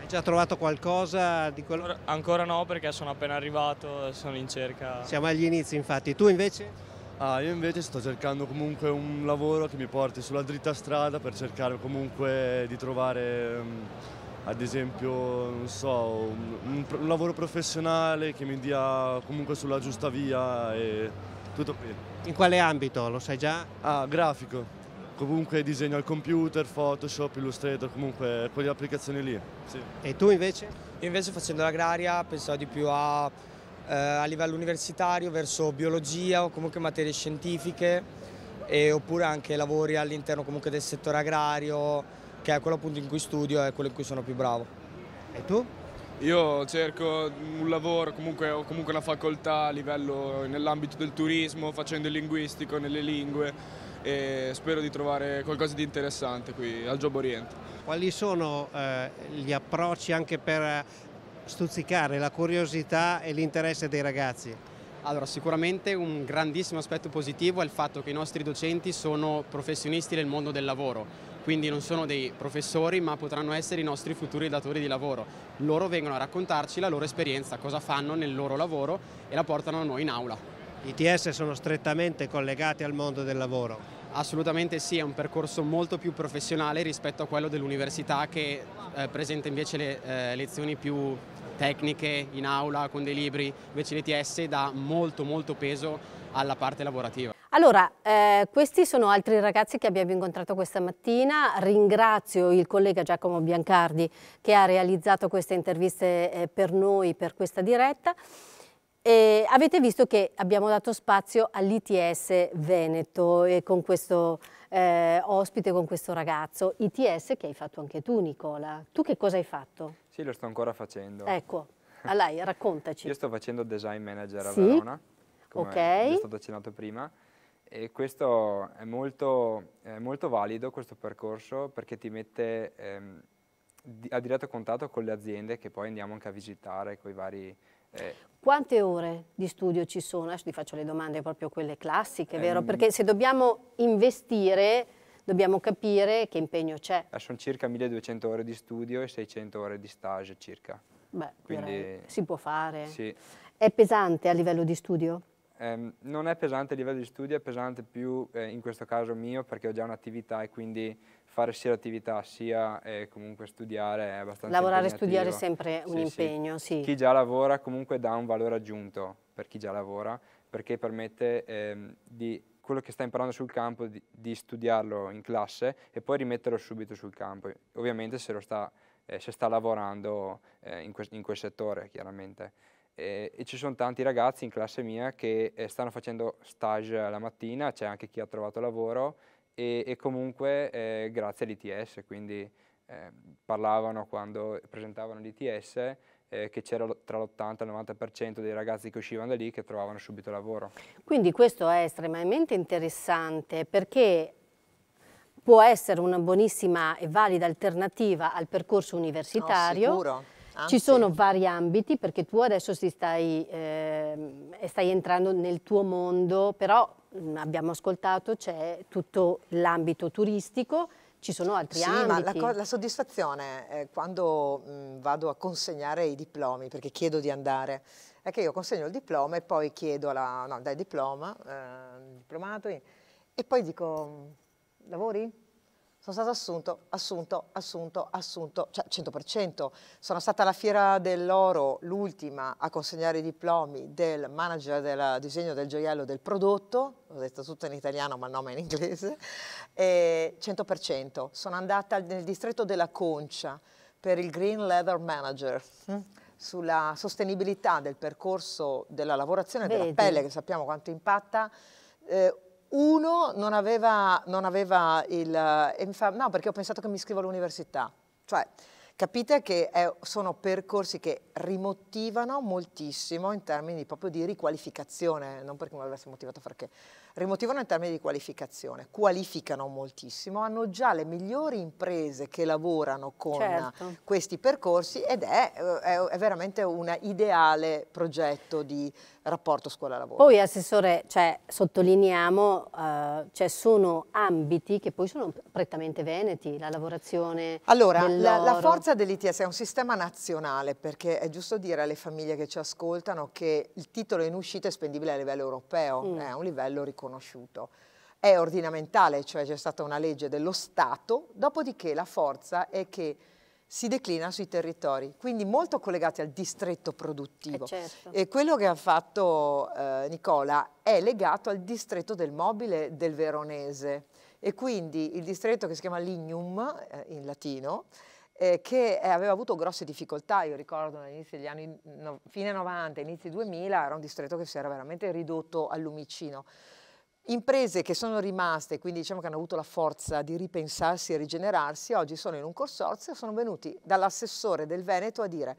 Hai già trovato qualcosa di quello? Ancora, no perché sono appena arrivato, sono in cerca. Siamo agli inizi infatti, tu invece? Ah, io invece sto cercando comunque un lavoro che mi porti sulla dritta strada per cercare comunque di trovare mm, ad esempio so, un, un, un, lavoro professionale che mi dia comunque sulla giusta via e tutto qui. In quale ambito lo sai già? Ah, grafico. Comunque disegno al computer, Photoshop, Illustrator, comunque quelle applicazioni lì. Sì. E tu invece? Io invece facendo l'agraria pensavo di più a, eh, a livello universitario verso biologia o comunque materie scientifiche e, oppure anche lavori all'interno comunque del settore agrario, che è quello appunto in cui studio e quello in cui sono più bravo. E tu? Io cerco un lavoro comunque, ho comunque una facoltà a livello nell'ambito del turismo, facendo il linguistico nelle lingue e spero di trovare qualcosa di interessante qui al Job Oriente. Quali sono eh, gli approcci anche per stuzzicare la curiosità e l'interesse dei ragazzi? Allora, sicuramente un grandissimo aspetto positivo è il fatto che i nostri docenti sono professionisti nel mondo del lavoro, quindi non sono dei professori ma potranno essere i nostri futuri datori di lavoro. Loro vengono a raccontarci la loro esperienza, cosa fanno nel loro lavoro e la portano a noi in aula. I TS sono strettamente collegati al mondo del lavoro? Assolutamente sì, è un percorso molto più professionale rispetto a quello dell'università che eh, presenta invece le eh, lezioni più tecniche in aula con dei libri, invece l'ETS dà molto molto peso alla parte lavorativa. Allora, eh, questi sono altri ragazzi che abbiamo incontrato questa mattina. Ringrazio il collega Giacomo Biancardi che ha realizzato queste interviste eh, per noi, per questa diretta. E avete visto che abbiamo dato spazio all'ITS Veneto e con questo eh, ospite, con questo ragazzo. ITS che hai fatto anche tu, Nicola. Tu che cosa hai fatto? Sì, lo sto ancora facendo. Ecco, allora raccontaci. Io sto facendo design manager a sì? Verona come okay. è stato accennato prima. E questo è molto, è molto valido, questo percorso, perché ti mette ehm, a diretto contatto con le aziende che poi andiamo anche a visitare con i vari... Eh. Quante ore di studio ci sono? Adesso ti faccio le domande proprio quelle classiche, eh, vero? Ehm, perché se dobbiamo investire dobbiamo capire che impegno c'è. Eh, sono circa 1200 ore di studio e 600 ore di stage circa. Beh, Quindi, si può fare. Sì. È pesante a livello di studio? Eh, non è pesante a livello di studio, è pesante più eh, in questo caso mio perché ho già un'attività e quindi fare sia l'attività sia eh, comunque studiare è abbastanza Lavorare e studiare è sempre un sì, impegno, sì. sì. Chi già lavora comunque dà un valore aggiunto per chi già lavora perché permette ehm, di quello che sta imparando sul campo di, di, studiarlo in classe e poi rimetterlo subito sul campo, ovviamente se, sta, eh, se sta lavorando eh, in, que in quel settore chiaramente eh, e ci sono tanti ragazzi in classe mia che eh, stanno facendo stage la mattina, c'è anche chi ha trovato lavoro e, e comunque eh, grazie all'ITS, quindi eh, parlavano quando presentavano l'ITS eh, che c'era tra l'80 e il 90% dei ragazzi che uscivano da lì che trovavano subito lavoro. Quindi questo è estremamente interessante perché può essere una buonissima e valida alternativa al percorso universitario. No, Ah, Ci sono vari ambiti perché tu adesso stai, eh, stai entrando nel tuo mondo, però abbiamo ascoltato c'è tutto l'ambito turistico, ci sono altri sì, ambiti. ma la, la soddisfazione eh, quando mh, vado a consegnare i diplomi, perché chiedo di andare, è che io consegno il diploma e poi chiedo alla, no, dai diploma, eh, diplomato, e poi dico, lavori? sono stato assunto, assunto, assunto, assunto, cioè 100%. Sono stata alla Fiera dell'Oro, l'ultima, a consegnare i diplomi del manager del disegno del gioiello del prodotto, l'ho detto tutto in italiano ma il nome è in inglese, e 100%. Sono andata nel distretto della Concia per il Green Leather Manager. Hm, sulla sostenibilità del percorso della lavorazione Vedi. della pelle, che sappiamo quanto impatta, eh, uno non aveva, non aveva il... E mi fa, no, perché ho pensato che mi iscrivo all'università. Cioè, capite che è, sono percorsi che rimotivano moltissimo in termini proprio di riqualificazione, non perché mi avessi motivato a rimotivano in termini di qualificazione, qualificano moltissimo, hanno già le migliori imprese che lavorano con certo. questi percorsi ed è, eh, è, è veramente un ideale progetto di rapporto scuola-lavoro. Poi Assessore, cioè, sottolineiamo, eh, cioè, sono ambiti che poi sono prettamente veneti, la lavorazione Allora, la, la, forza dell'ITS è un sistema nazionale perché è giusto dire alle famiglie che ci ascoltano che il titolo in uscita è spendibile a livello europeo, mm. è un livello riconosciuto riconosciuto. È ordinamentale, cioè c'è stata una legge dello Stato, dopodiché la forza è che si declina sui territori, quindi molto collegati al distretto produttivo. Eh certo. E quello che ha fatto eh, Nicola è legato al distretto del mobile del Veronese e quindi il distretto che si chiama Lignum eh, in latino eh, che aveva avuto grosse difficoltà, io ricordo all'inizio degli anni, no, fine 90, inizio 2000, era un distretto che si era veramente ridotto all'umicino. Imprese che sono rimaste, quindi diciamo che hanno avuto la forza di ripensarsi e rigenerarsi, oggi sono in un consorzio e sono venuti dall'assessore del Veneto a dire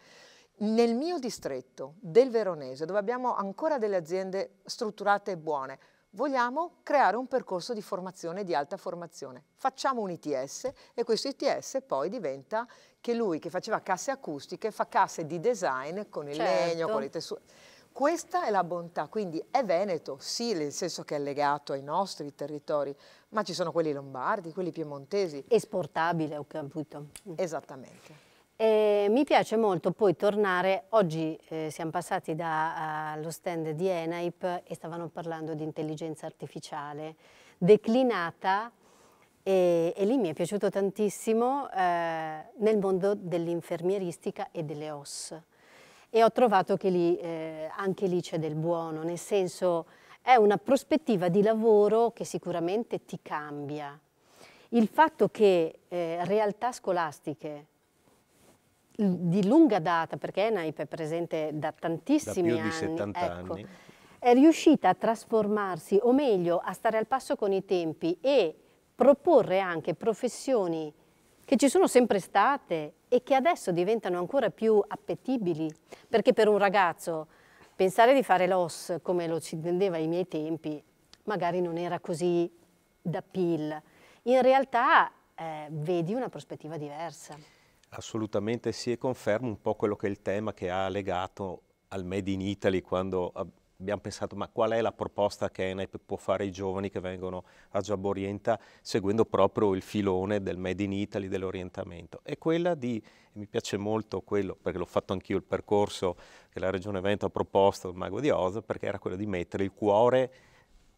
nel mio distretto del Veronese, dove abbiamo ancora delle aziende strutturate e buone, vogliamo creare un percorso di formazione, di alta formazione. Facciamo un ITS e questo ITS poi diventa che lui che faceva casse acustiche fa casse di design con il certo. legno, con le tessuti. Questa è la bontà, quindi è Veneto, sì, nel senso che è legato ai nostri territori, ma ci sono quelli lombardi, quelli piemontesi. Esportabile, ho capito. Esattamente. E mi piace molto poi tornare, oggi eh, siamo passati dallo stand di ENAIP e stavano parlando di intelligenza artificiale declinata e, e lì mi è piaciuto tantissimo eh, nel mondo dell'infermieristica e delle OS e ho trovato che lì, eh, anche lì c'è del buono, nel senso è una prospettiva di lavoro che sicuramente ti cambia. Il fatto che eh, realtà scolastiche di lunga data, perché ENAIP è presente da tantissimi da più anni, di 70 ecco, anni, è riuscita a trasformarsi, o meglio, a stare al passo con i tempi e proporre anche professioni che ci sono sempre state e che adesso diventano ancora più appetibili, perché per un ragazzo pensare di fare l'os come lo ci intendeva ai miei tempi magari non era così da pill. In realtà eh, vedi una prospettiva diversa. Assolutamente sì e confermo un po' quello che è il tema che ha legato al Made in Italy quando ah, abbiamo pensato ma qual è la proposta che ENEP può fare ai giovani che vengono a Giaborienta seguendo proprio il filone del Made in Italy, dell'orientamento. È quella di, mi piace molto quello, perché l'ho fatto anch'io il percorso che la Regione Vento ha proposto, il Mago di Oz, perché era quello di mettere il cuore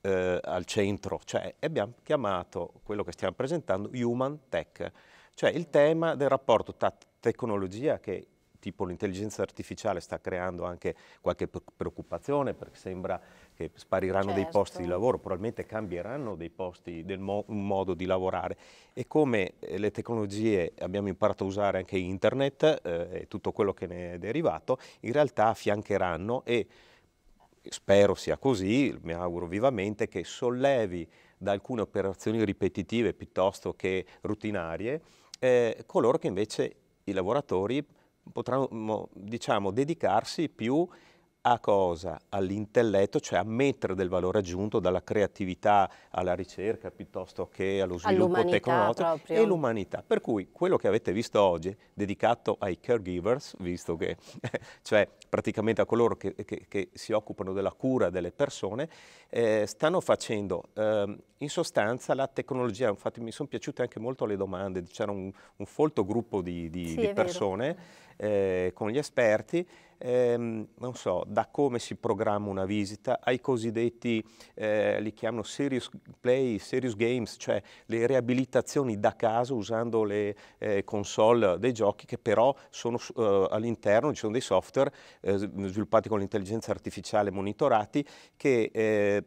eh, al centro, cioè abbiamo chiamato quello che stiamo presentando Human Tech, cioè il tema del rapporto tra tecnologia che tipo l'intelligenza artificiale sta creando anche qualche preoccupazione perché sembra che spariranno certo. dei posti di lavoro, probabilmente cambieranno dei posti, del mo modo di lavorare e come eh, le tecnologie abbiamo imparato a usare anche internet eh, e tutto quello che ne è derivato, in realtà affiancheranno e spero sia così, mi auguro vivamente, che sollevi da alcune operazioni ripetitive piuttosto che rutinarie eh, coloro che invece i lavoratori potranno diciamo, dedicarsi più a cosa? All'intelletto, cioè a mettere del valore aggiunto dalla creatività alla ricerca piuttosto che allo sviluppo tecnologico e l'umanità. Per cui quello che avete visto oggi, dedicato ai caregivers, visto che, cioè praticamente a coloro che, che, che si occupano della cura delle persone, eh, stanno facendo eh, in sostanza la tecnologia, infatti mi sono piaciute anche molto le domande, c'era un, un folto gruppo di, di, sì, di persone eh, con gli esperti, ehm, non so, da come si programma una visita ai cosiddetti, eh, li chiamano serious play, serious games, cioè le riabilitazioni da casa usando le eh, console dei giochi che però sono eh, all'interno, ci sono dei software eh, sviluppati con l'intelligenza artificiale, monitorati, che eh,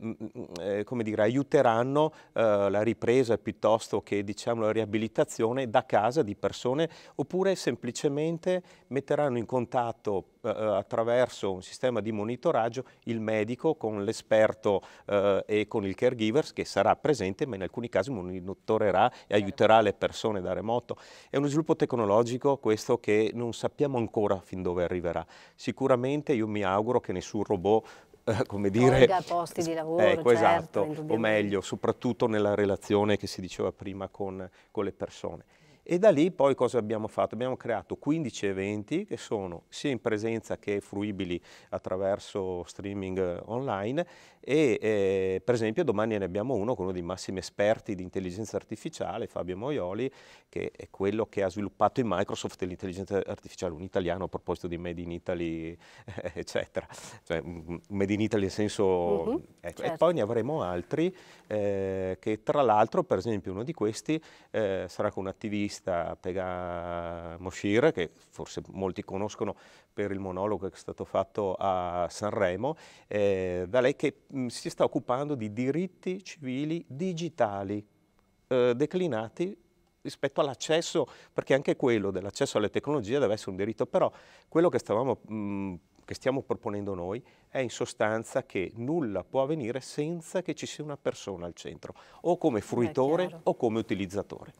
come dire, aiuteranno la ripresa piuttosto che diciamo, la riabilitazione da casa di persone oppure semplicemente metteranno in contatto eh, eh, attraverso un sistema di monitoraggio il medico con l'esperto eh, e con il caregiver che sarà presente ma in alcuni casi monitorerà e aiuterà le persone da remoto. È uno sviluppo tecnologico questo che non sappiamo ancora fin dove arriverà. Sicuramente io mi auguro che nessun robot eh, come dire, Olga, posti di lavoro, eh, ecco, esatto, certo, esatto, o meglio, soprattutto nella relazione che si diceva prima con, con le persone. E da lì poi cosa abbiamo fatto? Abbiamo creato 15 eventi che sono sia in presenza che fruibili attraverso streaming eh, online e eh, per esempio domani ne abbiamo uno con uno dei massimi esperti di intelligenza artificiale, Fabio Moioli, che è quello che ha sviluppato in Microsoft l'intelligenza artificiale, un italiano a proposito di Made in Italy, eccetera. Cioè, mm, mm, made in Italy nel senso... Uh mm-hmm. -huh, ecco. certo. E poi ne avremo altri eh, che tra l'altro, per esempio uno di questi eh, sarà con un attivista regista Pega Moshir, che forse molti conoscono per il monologo che è stato fatto a Sanremo, eh, da lei che mh, mm, si sta occupando di diritti civili digitali eh, declinati rispetto all'accesso, perché anche quello dell'accesso alle tecnologie deve essere un diritto, però quello che, stavamo, mh, mm, che stiamo proponendo noi è in sostanza che nulla può avvenire senza che ci sia una persona al centro, o come fruitore o come utilizzatore.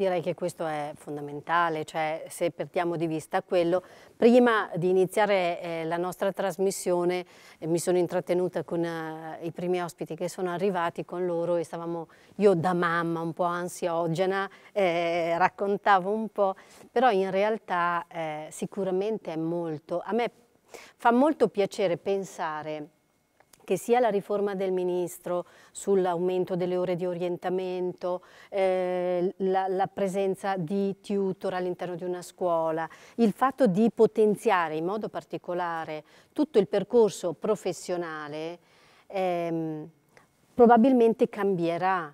Direi che questo è fondamentale, cioè se perdiamo di vista quello. Prima di iniziare eh, la nostra trasmissione eh, mi sono intrattenuta con eh, i primi ospiti che sono arrivati con loro e stavamo, io da mamma un po' ansiogena, eh, raccontavo un po', però in realtà eh, sicuramente è molto, a me fa molto piacere pensare che sia la riforma del Ministro sull'aumento delle ore di orientamento, eh, la, la, presenza di tutor all'interno di una scuola, il fatto di potenziare in modo particolare tutto il percorso professionale ehm, probabilmente cambierà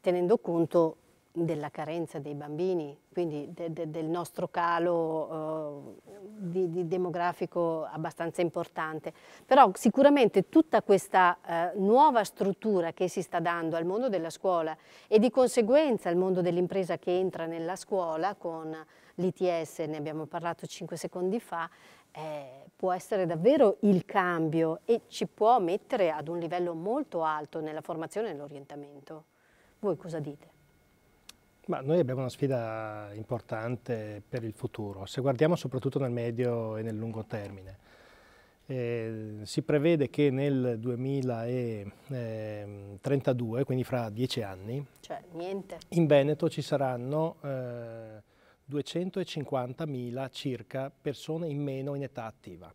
tenendo conto della carenza dei bambini, quindi de, de, del nostro calo eh, di, di demografico abbastanza importante. Però sicuramente tutta questa eh, nuova struttura che si sta dando al mondo della scuola e di conseguenza al mondo dell'impresa che entra nella scuola con l'ITS, ne abbiamo parlato cinque secondi fa, eh, può essere davvero il cambio e ci può mettere ad un livello molto alto nella formazione e nell'orientamento. Voi cosa dite? Ma noi abbiamo una sfida importante per il futuro, se guardiamo soprattutto nel medio e nel lungo termine. Eh, si prevede che nel 2032, quindi fra dieci anni, cioè, in Veneto ci saranno eh, 250.000 circa persone in meno in età attiva.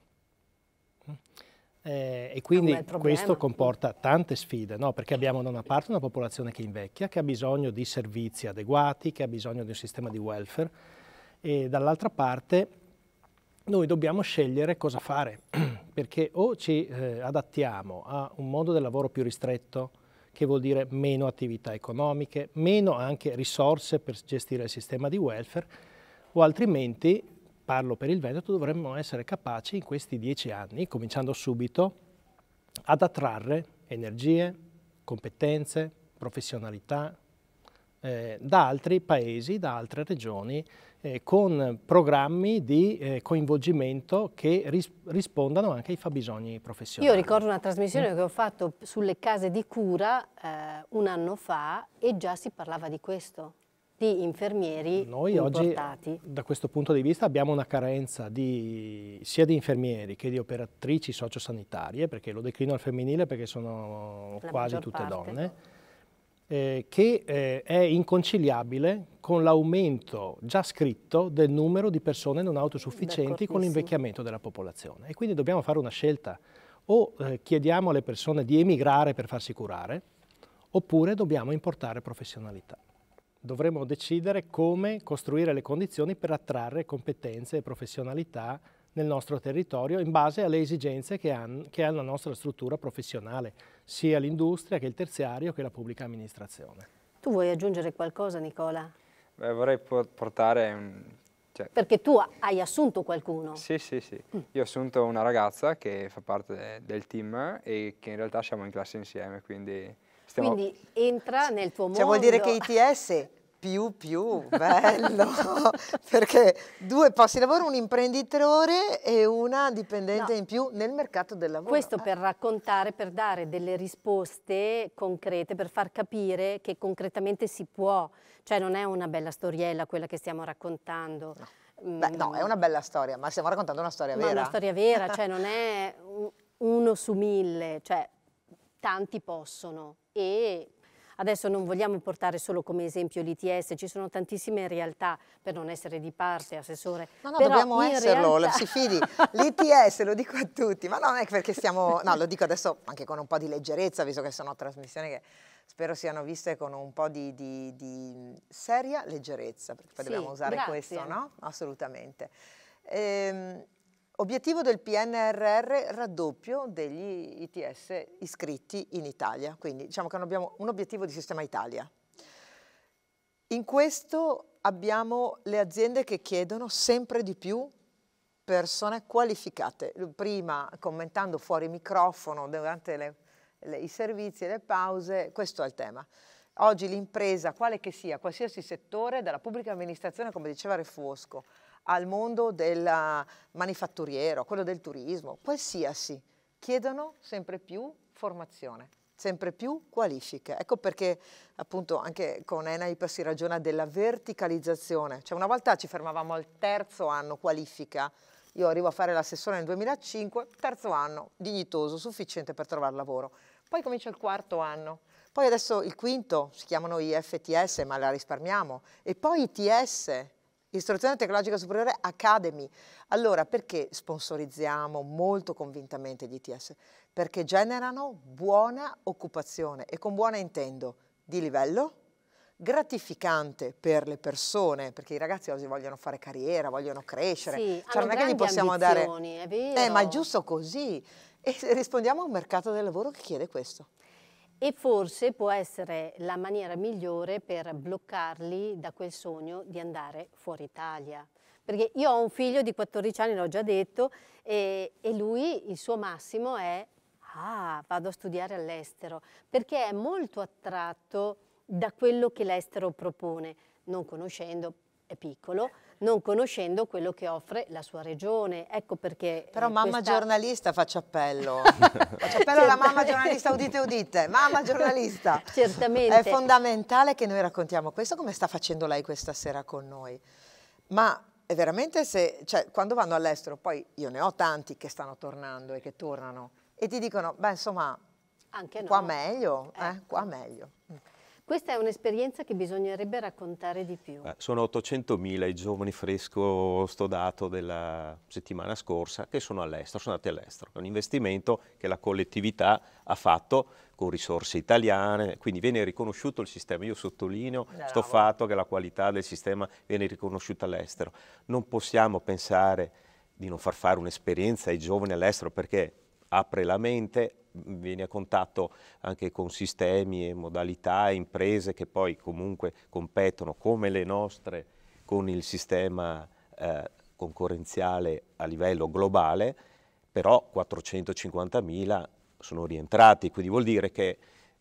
Eh, e quindi questo comporta tante sfide, no? perché abbiamo da una parte una popolazione che invecchia, che ha bisogno di servizi adeguati, che ha bisogno di un sistema di welfare, e dall'altra parte noi dobbiamo scegliere cosa fare, perché o ci eh, adattiamo a un modo del lavoro più ristretto, che vuol dire meno attività economiche, meno anche risorse per gestire il sistema di welfare, o altrimenti parlo per il Veneto, dovremmo essere capaci in questi dieci anni, cominciando subito, ad attrarre energie, competenze, professionalità eh, da altri paesi, da altre regioni, eh, con programmi di eh, coinvolgimento che ris rispondano anche ai fabbisogni professionali. Io ricordo una trasmissione mm. che ho fatto sulle case di cura eh, un anno fa e già si parlava di questo di infermieri Noi importati. oggi da questo punto di vista abbiamo una carenza di, sia di infermieri che di operatrici sociosanitarie, perché lo declino al femminile perché sono La quasi tutte parte. donne, eh, che eh, è inconciliabile con l'aumento già scritto del numero di persone non autosufficienti con l'invecchiamento della popolazione. E quindi dobbiamo fare una scelta, o eh, chiediamo alle persone di emigrare per farsi curare, oppure dobbiamo importare professionalità dovremo decidere come costruire le condizioni per attrarre competenze e professionalità nel nostro territorio in base alle esigenze che, han, che ha la nostra struttura professionale, sia l'industria che il terziario che la pubblica amministrazione. Tu vuoi aggiungere qualcosa Nicola? Beh, vorrei portare... Cioè... Perché tu hai assunto qualcuno? Sì, sì, sì. Mm. Io ho assunto una ragazza che fa parte del team e che in realtà siamo in classe insieme, quindi Stiamo... Quindi entra nel tuo mondo. Cioè vuol dire che ITS più più, bello, perché due posti di lavoro, un imprenditore e una dipendente no. in più nel mercato del lavoro. Questo eh. per raccontare, per dare delle risposte concrete, per far capire che concretamente si può, cioè non è una bella storiella quella che stiamo raccontando. No. Mm. Beh, no, è una bella storia, ma stiamo raccontando una storia ma vera. È una storia vera, cioè non è uno su mille, cioè tanti possono e Adesso non vogliamo portare solo come esempio l'ITS, ci sono tantissime realtà, per non essere di parte, assessore. No, no, Però dobbiamo esserlo, realtà... si fidi. L'ITS, lo dico a tutti, ma non è perché stiamo... No, lo dico adesso anche con un po' di leggerezza, visto che sono trasmissioni che spero siano viste con un po' di, di, di seria leggerezza, perché poi sì, dobbiamo usare grazie. questo, no? Assolutamente. Ehm, Obiettivo del PNRR, raddoppio degli ITS iscritti in Italia, quindi diciamo che abbiamo un obiettivo di sistema Italia. In questo abbiamo le aziende che chiedono sempre di più persone qualificate. Prima, commentando fuori microfono, durante le, le, i servizi e le pause, questo è il tema. Oggi l'impresa, quale che sia, qualsiasi settore, dalla pubblica amministrazione, come diceva Refuosco, al mondo del eh, manifatturiero, quello del turismo, qualsiasi, chiedono sempre più formazione sempre più qualifiche. Ecco perché appunto anche con Enaip si ragiona della verticalizzazione. Cioè una volta ci fermavamo al terzo anno qualifica, io arrivo a fare l'assessore nel 2005, terzo anno, dignitoso, sufficiente per trovare lavoro. Poi comincia il quarto anno, poi adesso il quinto, si chiamano IFTS ma la risparmiamo, e poi ITS, Istruzione Tecnologica Superiore Academy. Allora, perché sponsorizziamo molto convintamente gli ITS? Perché generano buona occupazione e con buona intendo di livello, gratificante per le persone, perché i ragazzi oggi vogliono fare carriera, vogliono crescere, sì, cioè non è che gli possiamo dare... È vero. Eh, ma è giusto così. E rispondiamo a un mercato del lavoro che chiede questo e forse può essere la maniera migliore per bloccarli da quel sogno di andare fuori Italia. Perché io ho un figlio di 14 anni, l'ho già detto, e, e lui, il suo massimo è, ah, vado a studiare all'estero, perché è molto attratto da quello che l'estero propone, non conoscendo è piccolo, non conoscendo quello che offre la sua regione. Ecco perché... Eh, Però eh, mamma giornalista faccio appello. faccio appello alla mamma giornalista, udite udite, mamma giornalista. Certamente. È fondamentale che noi raccontiamo questo come sta facendo lei questa sera con noi. Ma è veramente se, cioè, quando vanno all'estero, poi io ne ho tanti che stanno tornando e che tornano e ti dicono, beh insomma, Anche qua meglio, eh, eh qua meglio. Questa è un'esperienza che bisognerebbe raccontare di più. Eh, sono 800.000 i giovani fresco sto dato della settimana scorsa che sono all'estero, sono andati all'estero. È un investimento che la collettività ha fatto con risorse italiane, quindi viene riconosciuto il sistema. Io sottolineo questo fatto che la qualità del sistema viene riconosciuta all'estero. Non possiamo pensare di non far fare un'esperienza ai giovani all'estero perché apre la mente, viene a contatto anche con sistemi e modalità e imprese che poi comunque competono come le nostre con il sistema eh, concorrenziale a livello globale, però 450.000 sono rientrati, quindi vuol dire che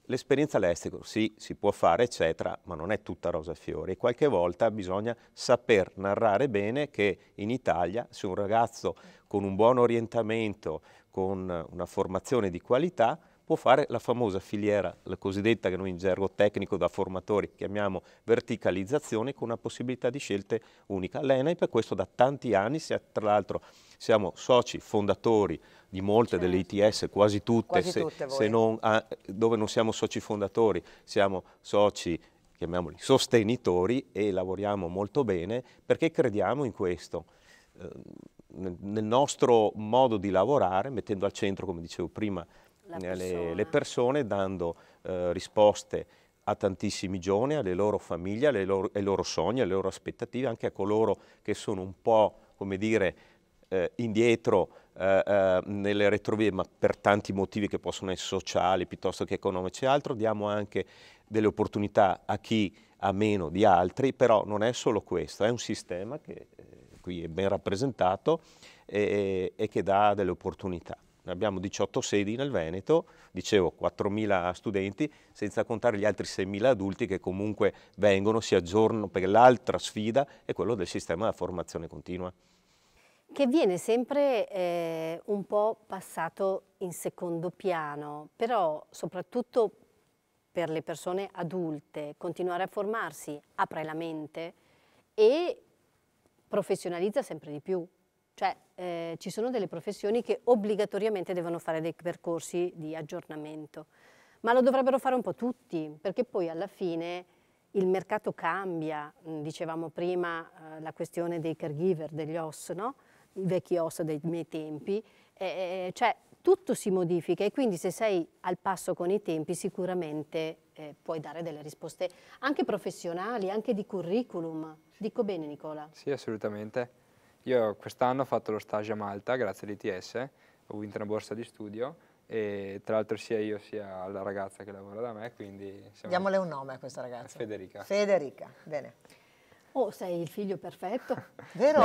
l'esperienza all'estero sì, si può fare, eccetera, ma non è tutta rosa e fiori. Qualche volta bisogna saper narrare bene che in Italia se un ragazzo con un buon orientamento, con una formazione di qualità può fare la famosa filiera, la cosiddetta che noi in gergo tecnico da formatori chiamiamo verticalizzazione con una possibilità di scelte unica. L'ENAI per questo da tanti anni, si tra l'altro siamo soci fondatori di molte certo. delle ITS, quasi tutte, quasi se, tutte se non, ah, dove non siamo soci fondatori, siamo soci chiamiamoli sostenitori e lavoriamo molto bene perché crediamo in questo. Eh, nel nostro modo di lavorare, mettendo al centro, come dicevo prima, eh, persona. le, le, persone, dando eh, risposte a tantissimi giovani, alle loro famiglie, alle loro, ai loro sogni, alle loro aspettative, anche a coloro che sono un po', come dire, eh, indietro eh, eh, nelle retrovie, ma per tanti motivi che possono essere sociali piuttosto che economici e altro, diamo anche delle opportunità a chi ha meno di altri, però non è solo questo, è un sistema che eh, qui è ben rappresentato e, e che dà delle opportunità. Abbiamo 18 sedi nel Veneto, dicevo 4.000 studenti, senza contare gli altri 6.000 adulti che comunque vengono, si aggiornano, perché l'altra sfida è quella del sistema della formazione continua. Che viene sempre eh, un po' passato in secondo piano, però soprattutto per le persone adulte continuare a formarsi apre la mente e professionalizza sempre di più. Cioè eh, ci sono delle professioni che obbligatoriamente devono fare dei percorsi di aggiornamento, ma lo dovrebbero fare un po' tutti, perché poi alla fine il mercato cambia, mm, dicevamo prima eh, la questione dei caregiver, degli OS, no? i vecchi OS dei miei tempi, eh, cioè tutto si modifica e quindi se sei al passo con i tempi sicuramente eh, puoi dare delle risposte anche professionali, anche di curriculum, Dico bene Nicola? Sì, assolutamente. Io quest'anno ho fatto lo stage a Malta grazie all'ITS, ho vinto una borsa di studio e tra l'altro sia io sia la ragazza che lavora da me, quindi... Diamole un nome a questa ragazza. Federica. Federica, bene. Oh, sei il figlio perfetto. Vero?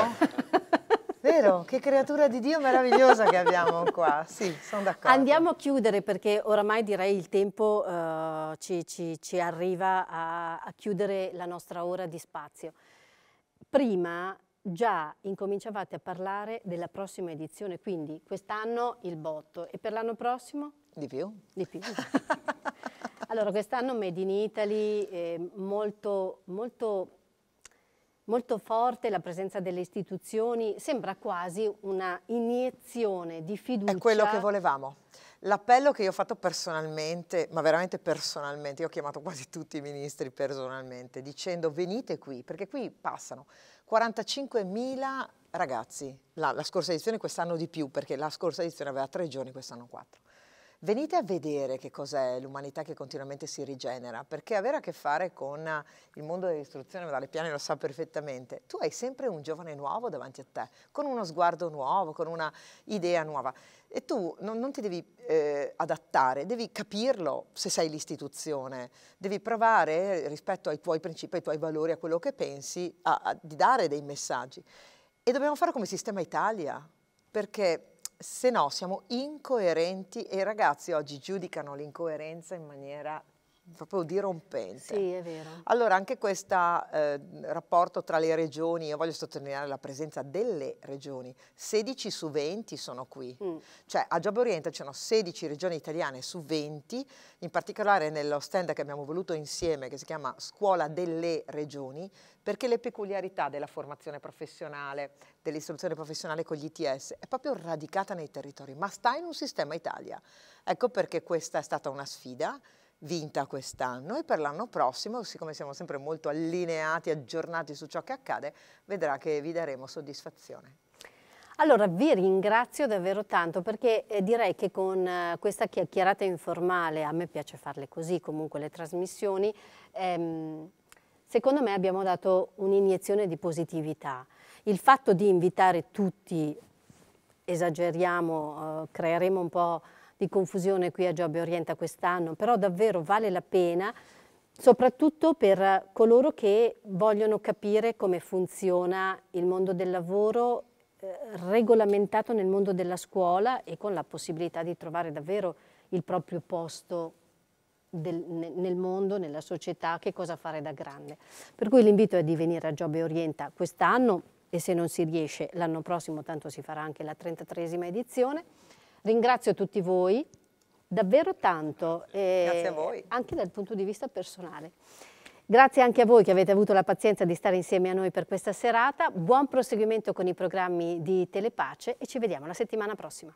Vero, che creatura di Dio meravigliosa che abbiamo qua, sì, sono d'accordo. Andiamo a chiudere perché oramai direi il tempo uh, ci, ci, ci, arriva a, a chiudere la nostra ora di spazio prima già incominciavate a parlare della prossima edizione, quindi quest'anno il botto e per l'anno prossimo? Di più. Di più. allora, quest'anno Made in Italy, eh, molto, molto, molto forte la presenza delle istituzioni, sembra quasi una iniezione di fiducia. È quello che volevamo. L'appello che io ho fatto personalmente, ma veramente personalmente, io ho chiamato quasi tutti i ministri personalmente, dicendo venite qui, perché qui passano 45.000 ragazzi, la, la scorsa edizione quest'anno di più, perché la scorsa edizione aveva tre giorni, quest'anno quattro. Venite a vedere che cos'è l'umanità che continuamente si rigenera, perché avere a che fare con il mondo dell'istruzione, dalle piani lo sa perfettamente, tu hai sempre un giovane nuovo davanti a te, con uno sguardo nuovo, con una idea nuova. E tu non, non ti devi eh, adattare, devi capirlo se sei l'istituzione, devi provare rispetto ai tuoi principi, ai tuoi valori, a quello che pensi, a, a, di dare dei messaggi. E dobbiamo fare come sistema Italia, perché se no siamo incoerenti e i ragazzi oggi giudicano l'incoerenza in maniera proprio dirompente. Sì, è vero. Allora, anche questo eh, rapporto tra le regioni, io voglio sottolineare la presenza delle regioni, 16 su 20 sono qui, mm. cioè a Giobbe Oriente sono 16 regioni italiane su 20, in particolare nello stand che abbiamo voluto insieme, che si chiama Scuola delle Regioni, perché le peculiarità della formazione professionale, dell'istruzione professionale con gli ITS è proprio radicata nei territori, ma sta in un sistema Italia. Ecco perché questa è stata una sfida, vinta quest'anno e per l'anno prossimo, siccome siamo sempre molto allineati, aggiornati su ciò che accade, vedrà che vi daremo soddisfazione. Allora vi ringrazio davvero tanto perché eh, direi che con eh, questa chiacchierata informale, a me piace farle così comunque le trasmissioni, ehm, secondo me abbiamo dato un'iniezione di positività. Il fatto di invitare tutti, esageriamo, eh, creeremo un po' di confusione qui a Giobbe Orienta quest'anno, però davvero vale la pena soprattutto per coloro che vogliono capire come funziona il mondo del lavoro eh, regolamentato nel mondo della scuola e con la possibilità di trovare davvero il proprio posto del, nel mondo, nella società, che cosa fare da grande. Per cui l'invito è di venire a Giobbe Orienta quest'anno e se non si riesce l'anno prossimo tanto si farà anche la 33esima edizione. Ringrazio tutti voi, davvero tanto. Grazie a voi. Anche dal punto di vista personale. Grazie anche a voi che avete avuto la pazienza di stare insieme a noi per questa serata. Buon proseguimento con i programmi di Telepace e ci vediamo la settimana prossima.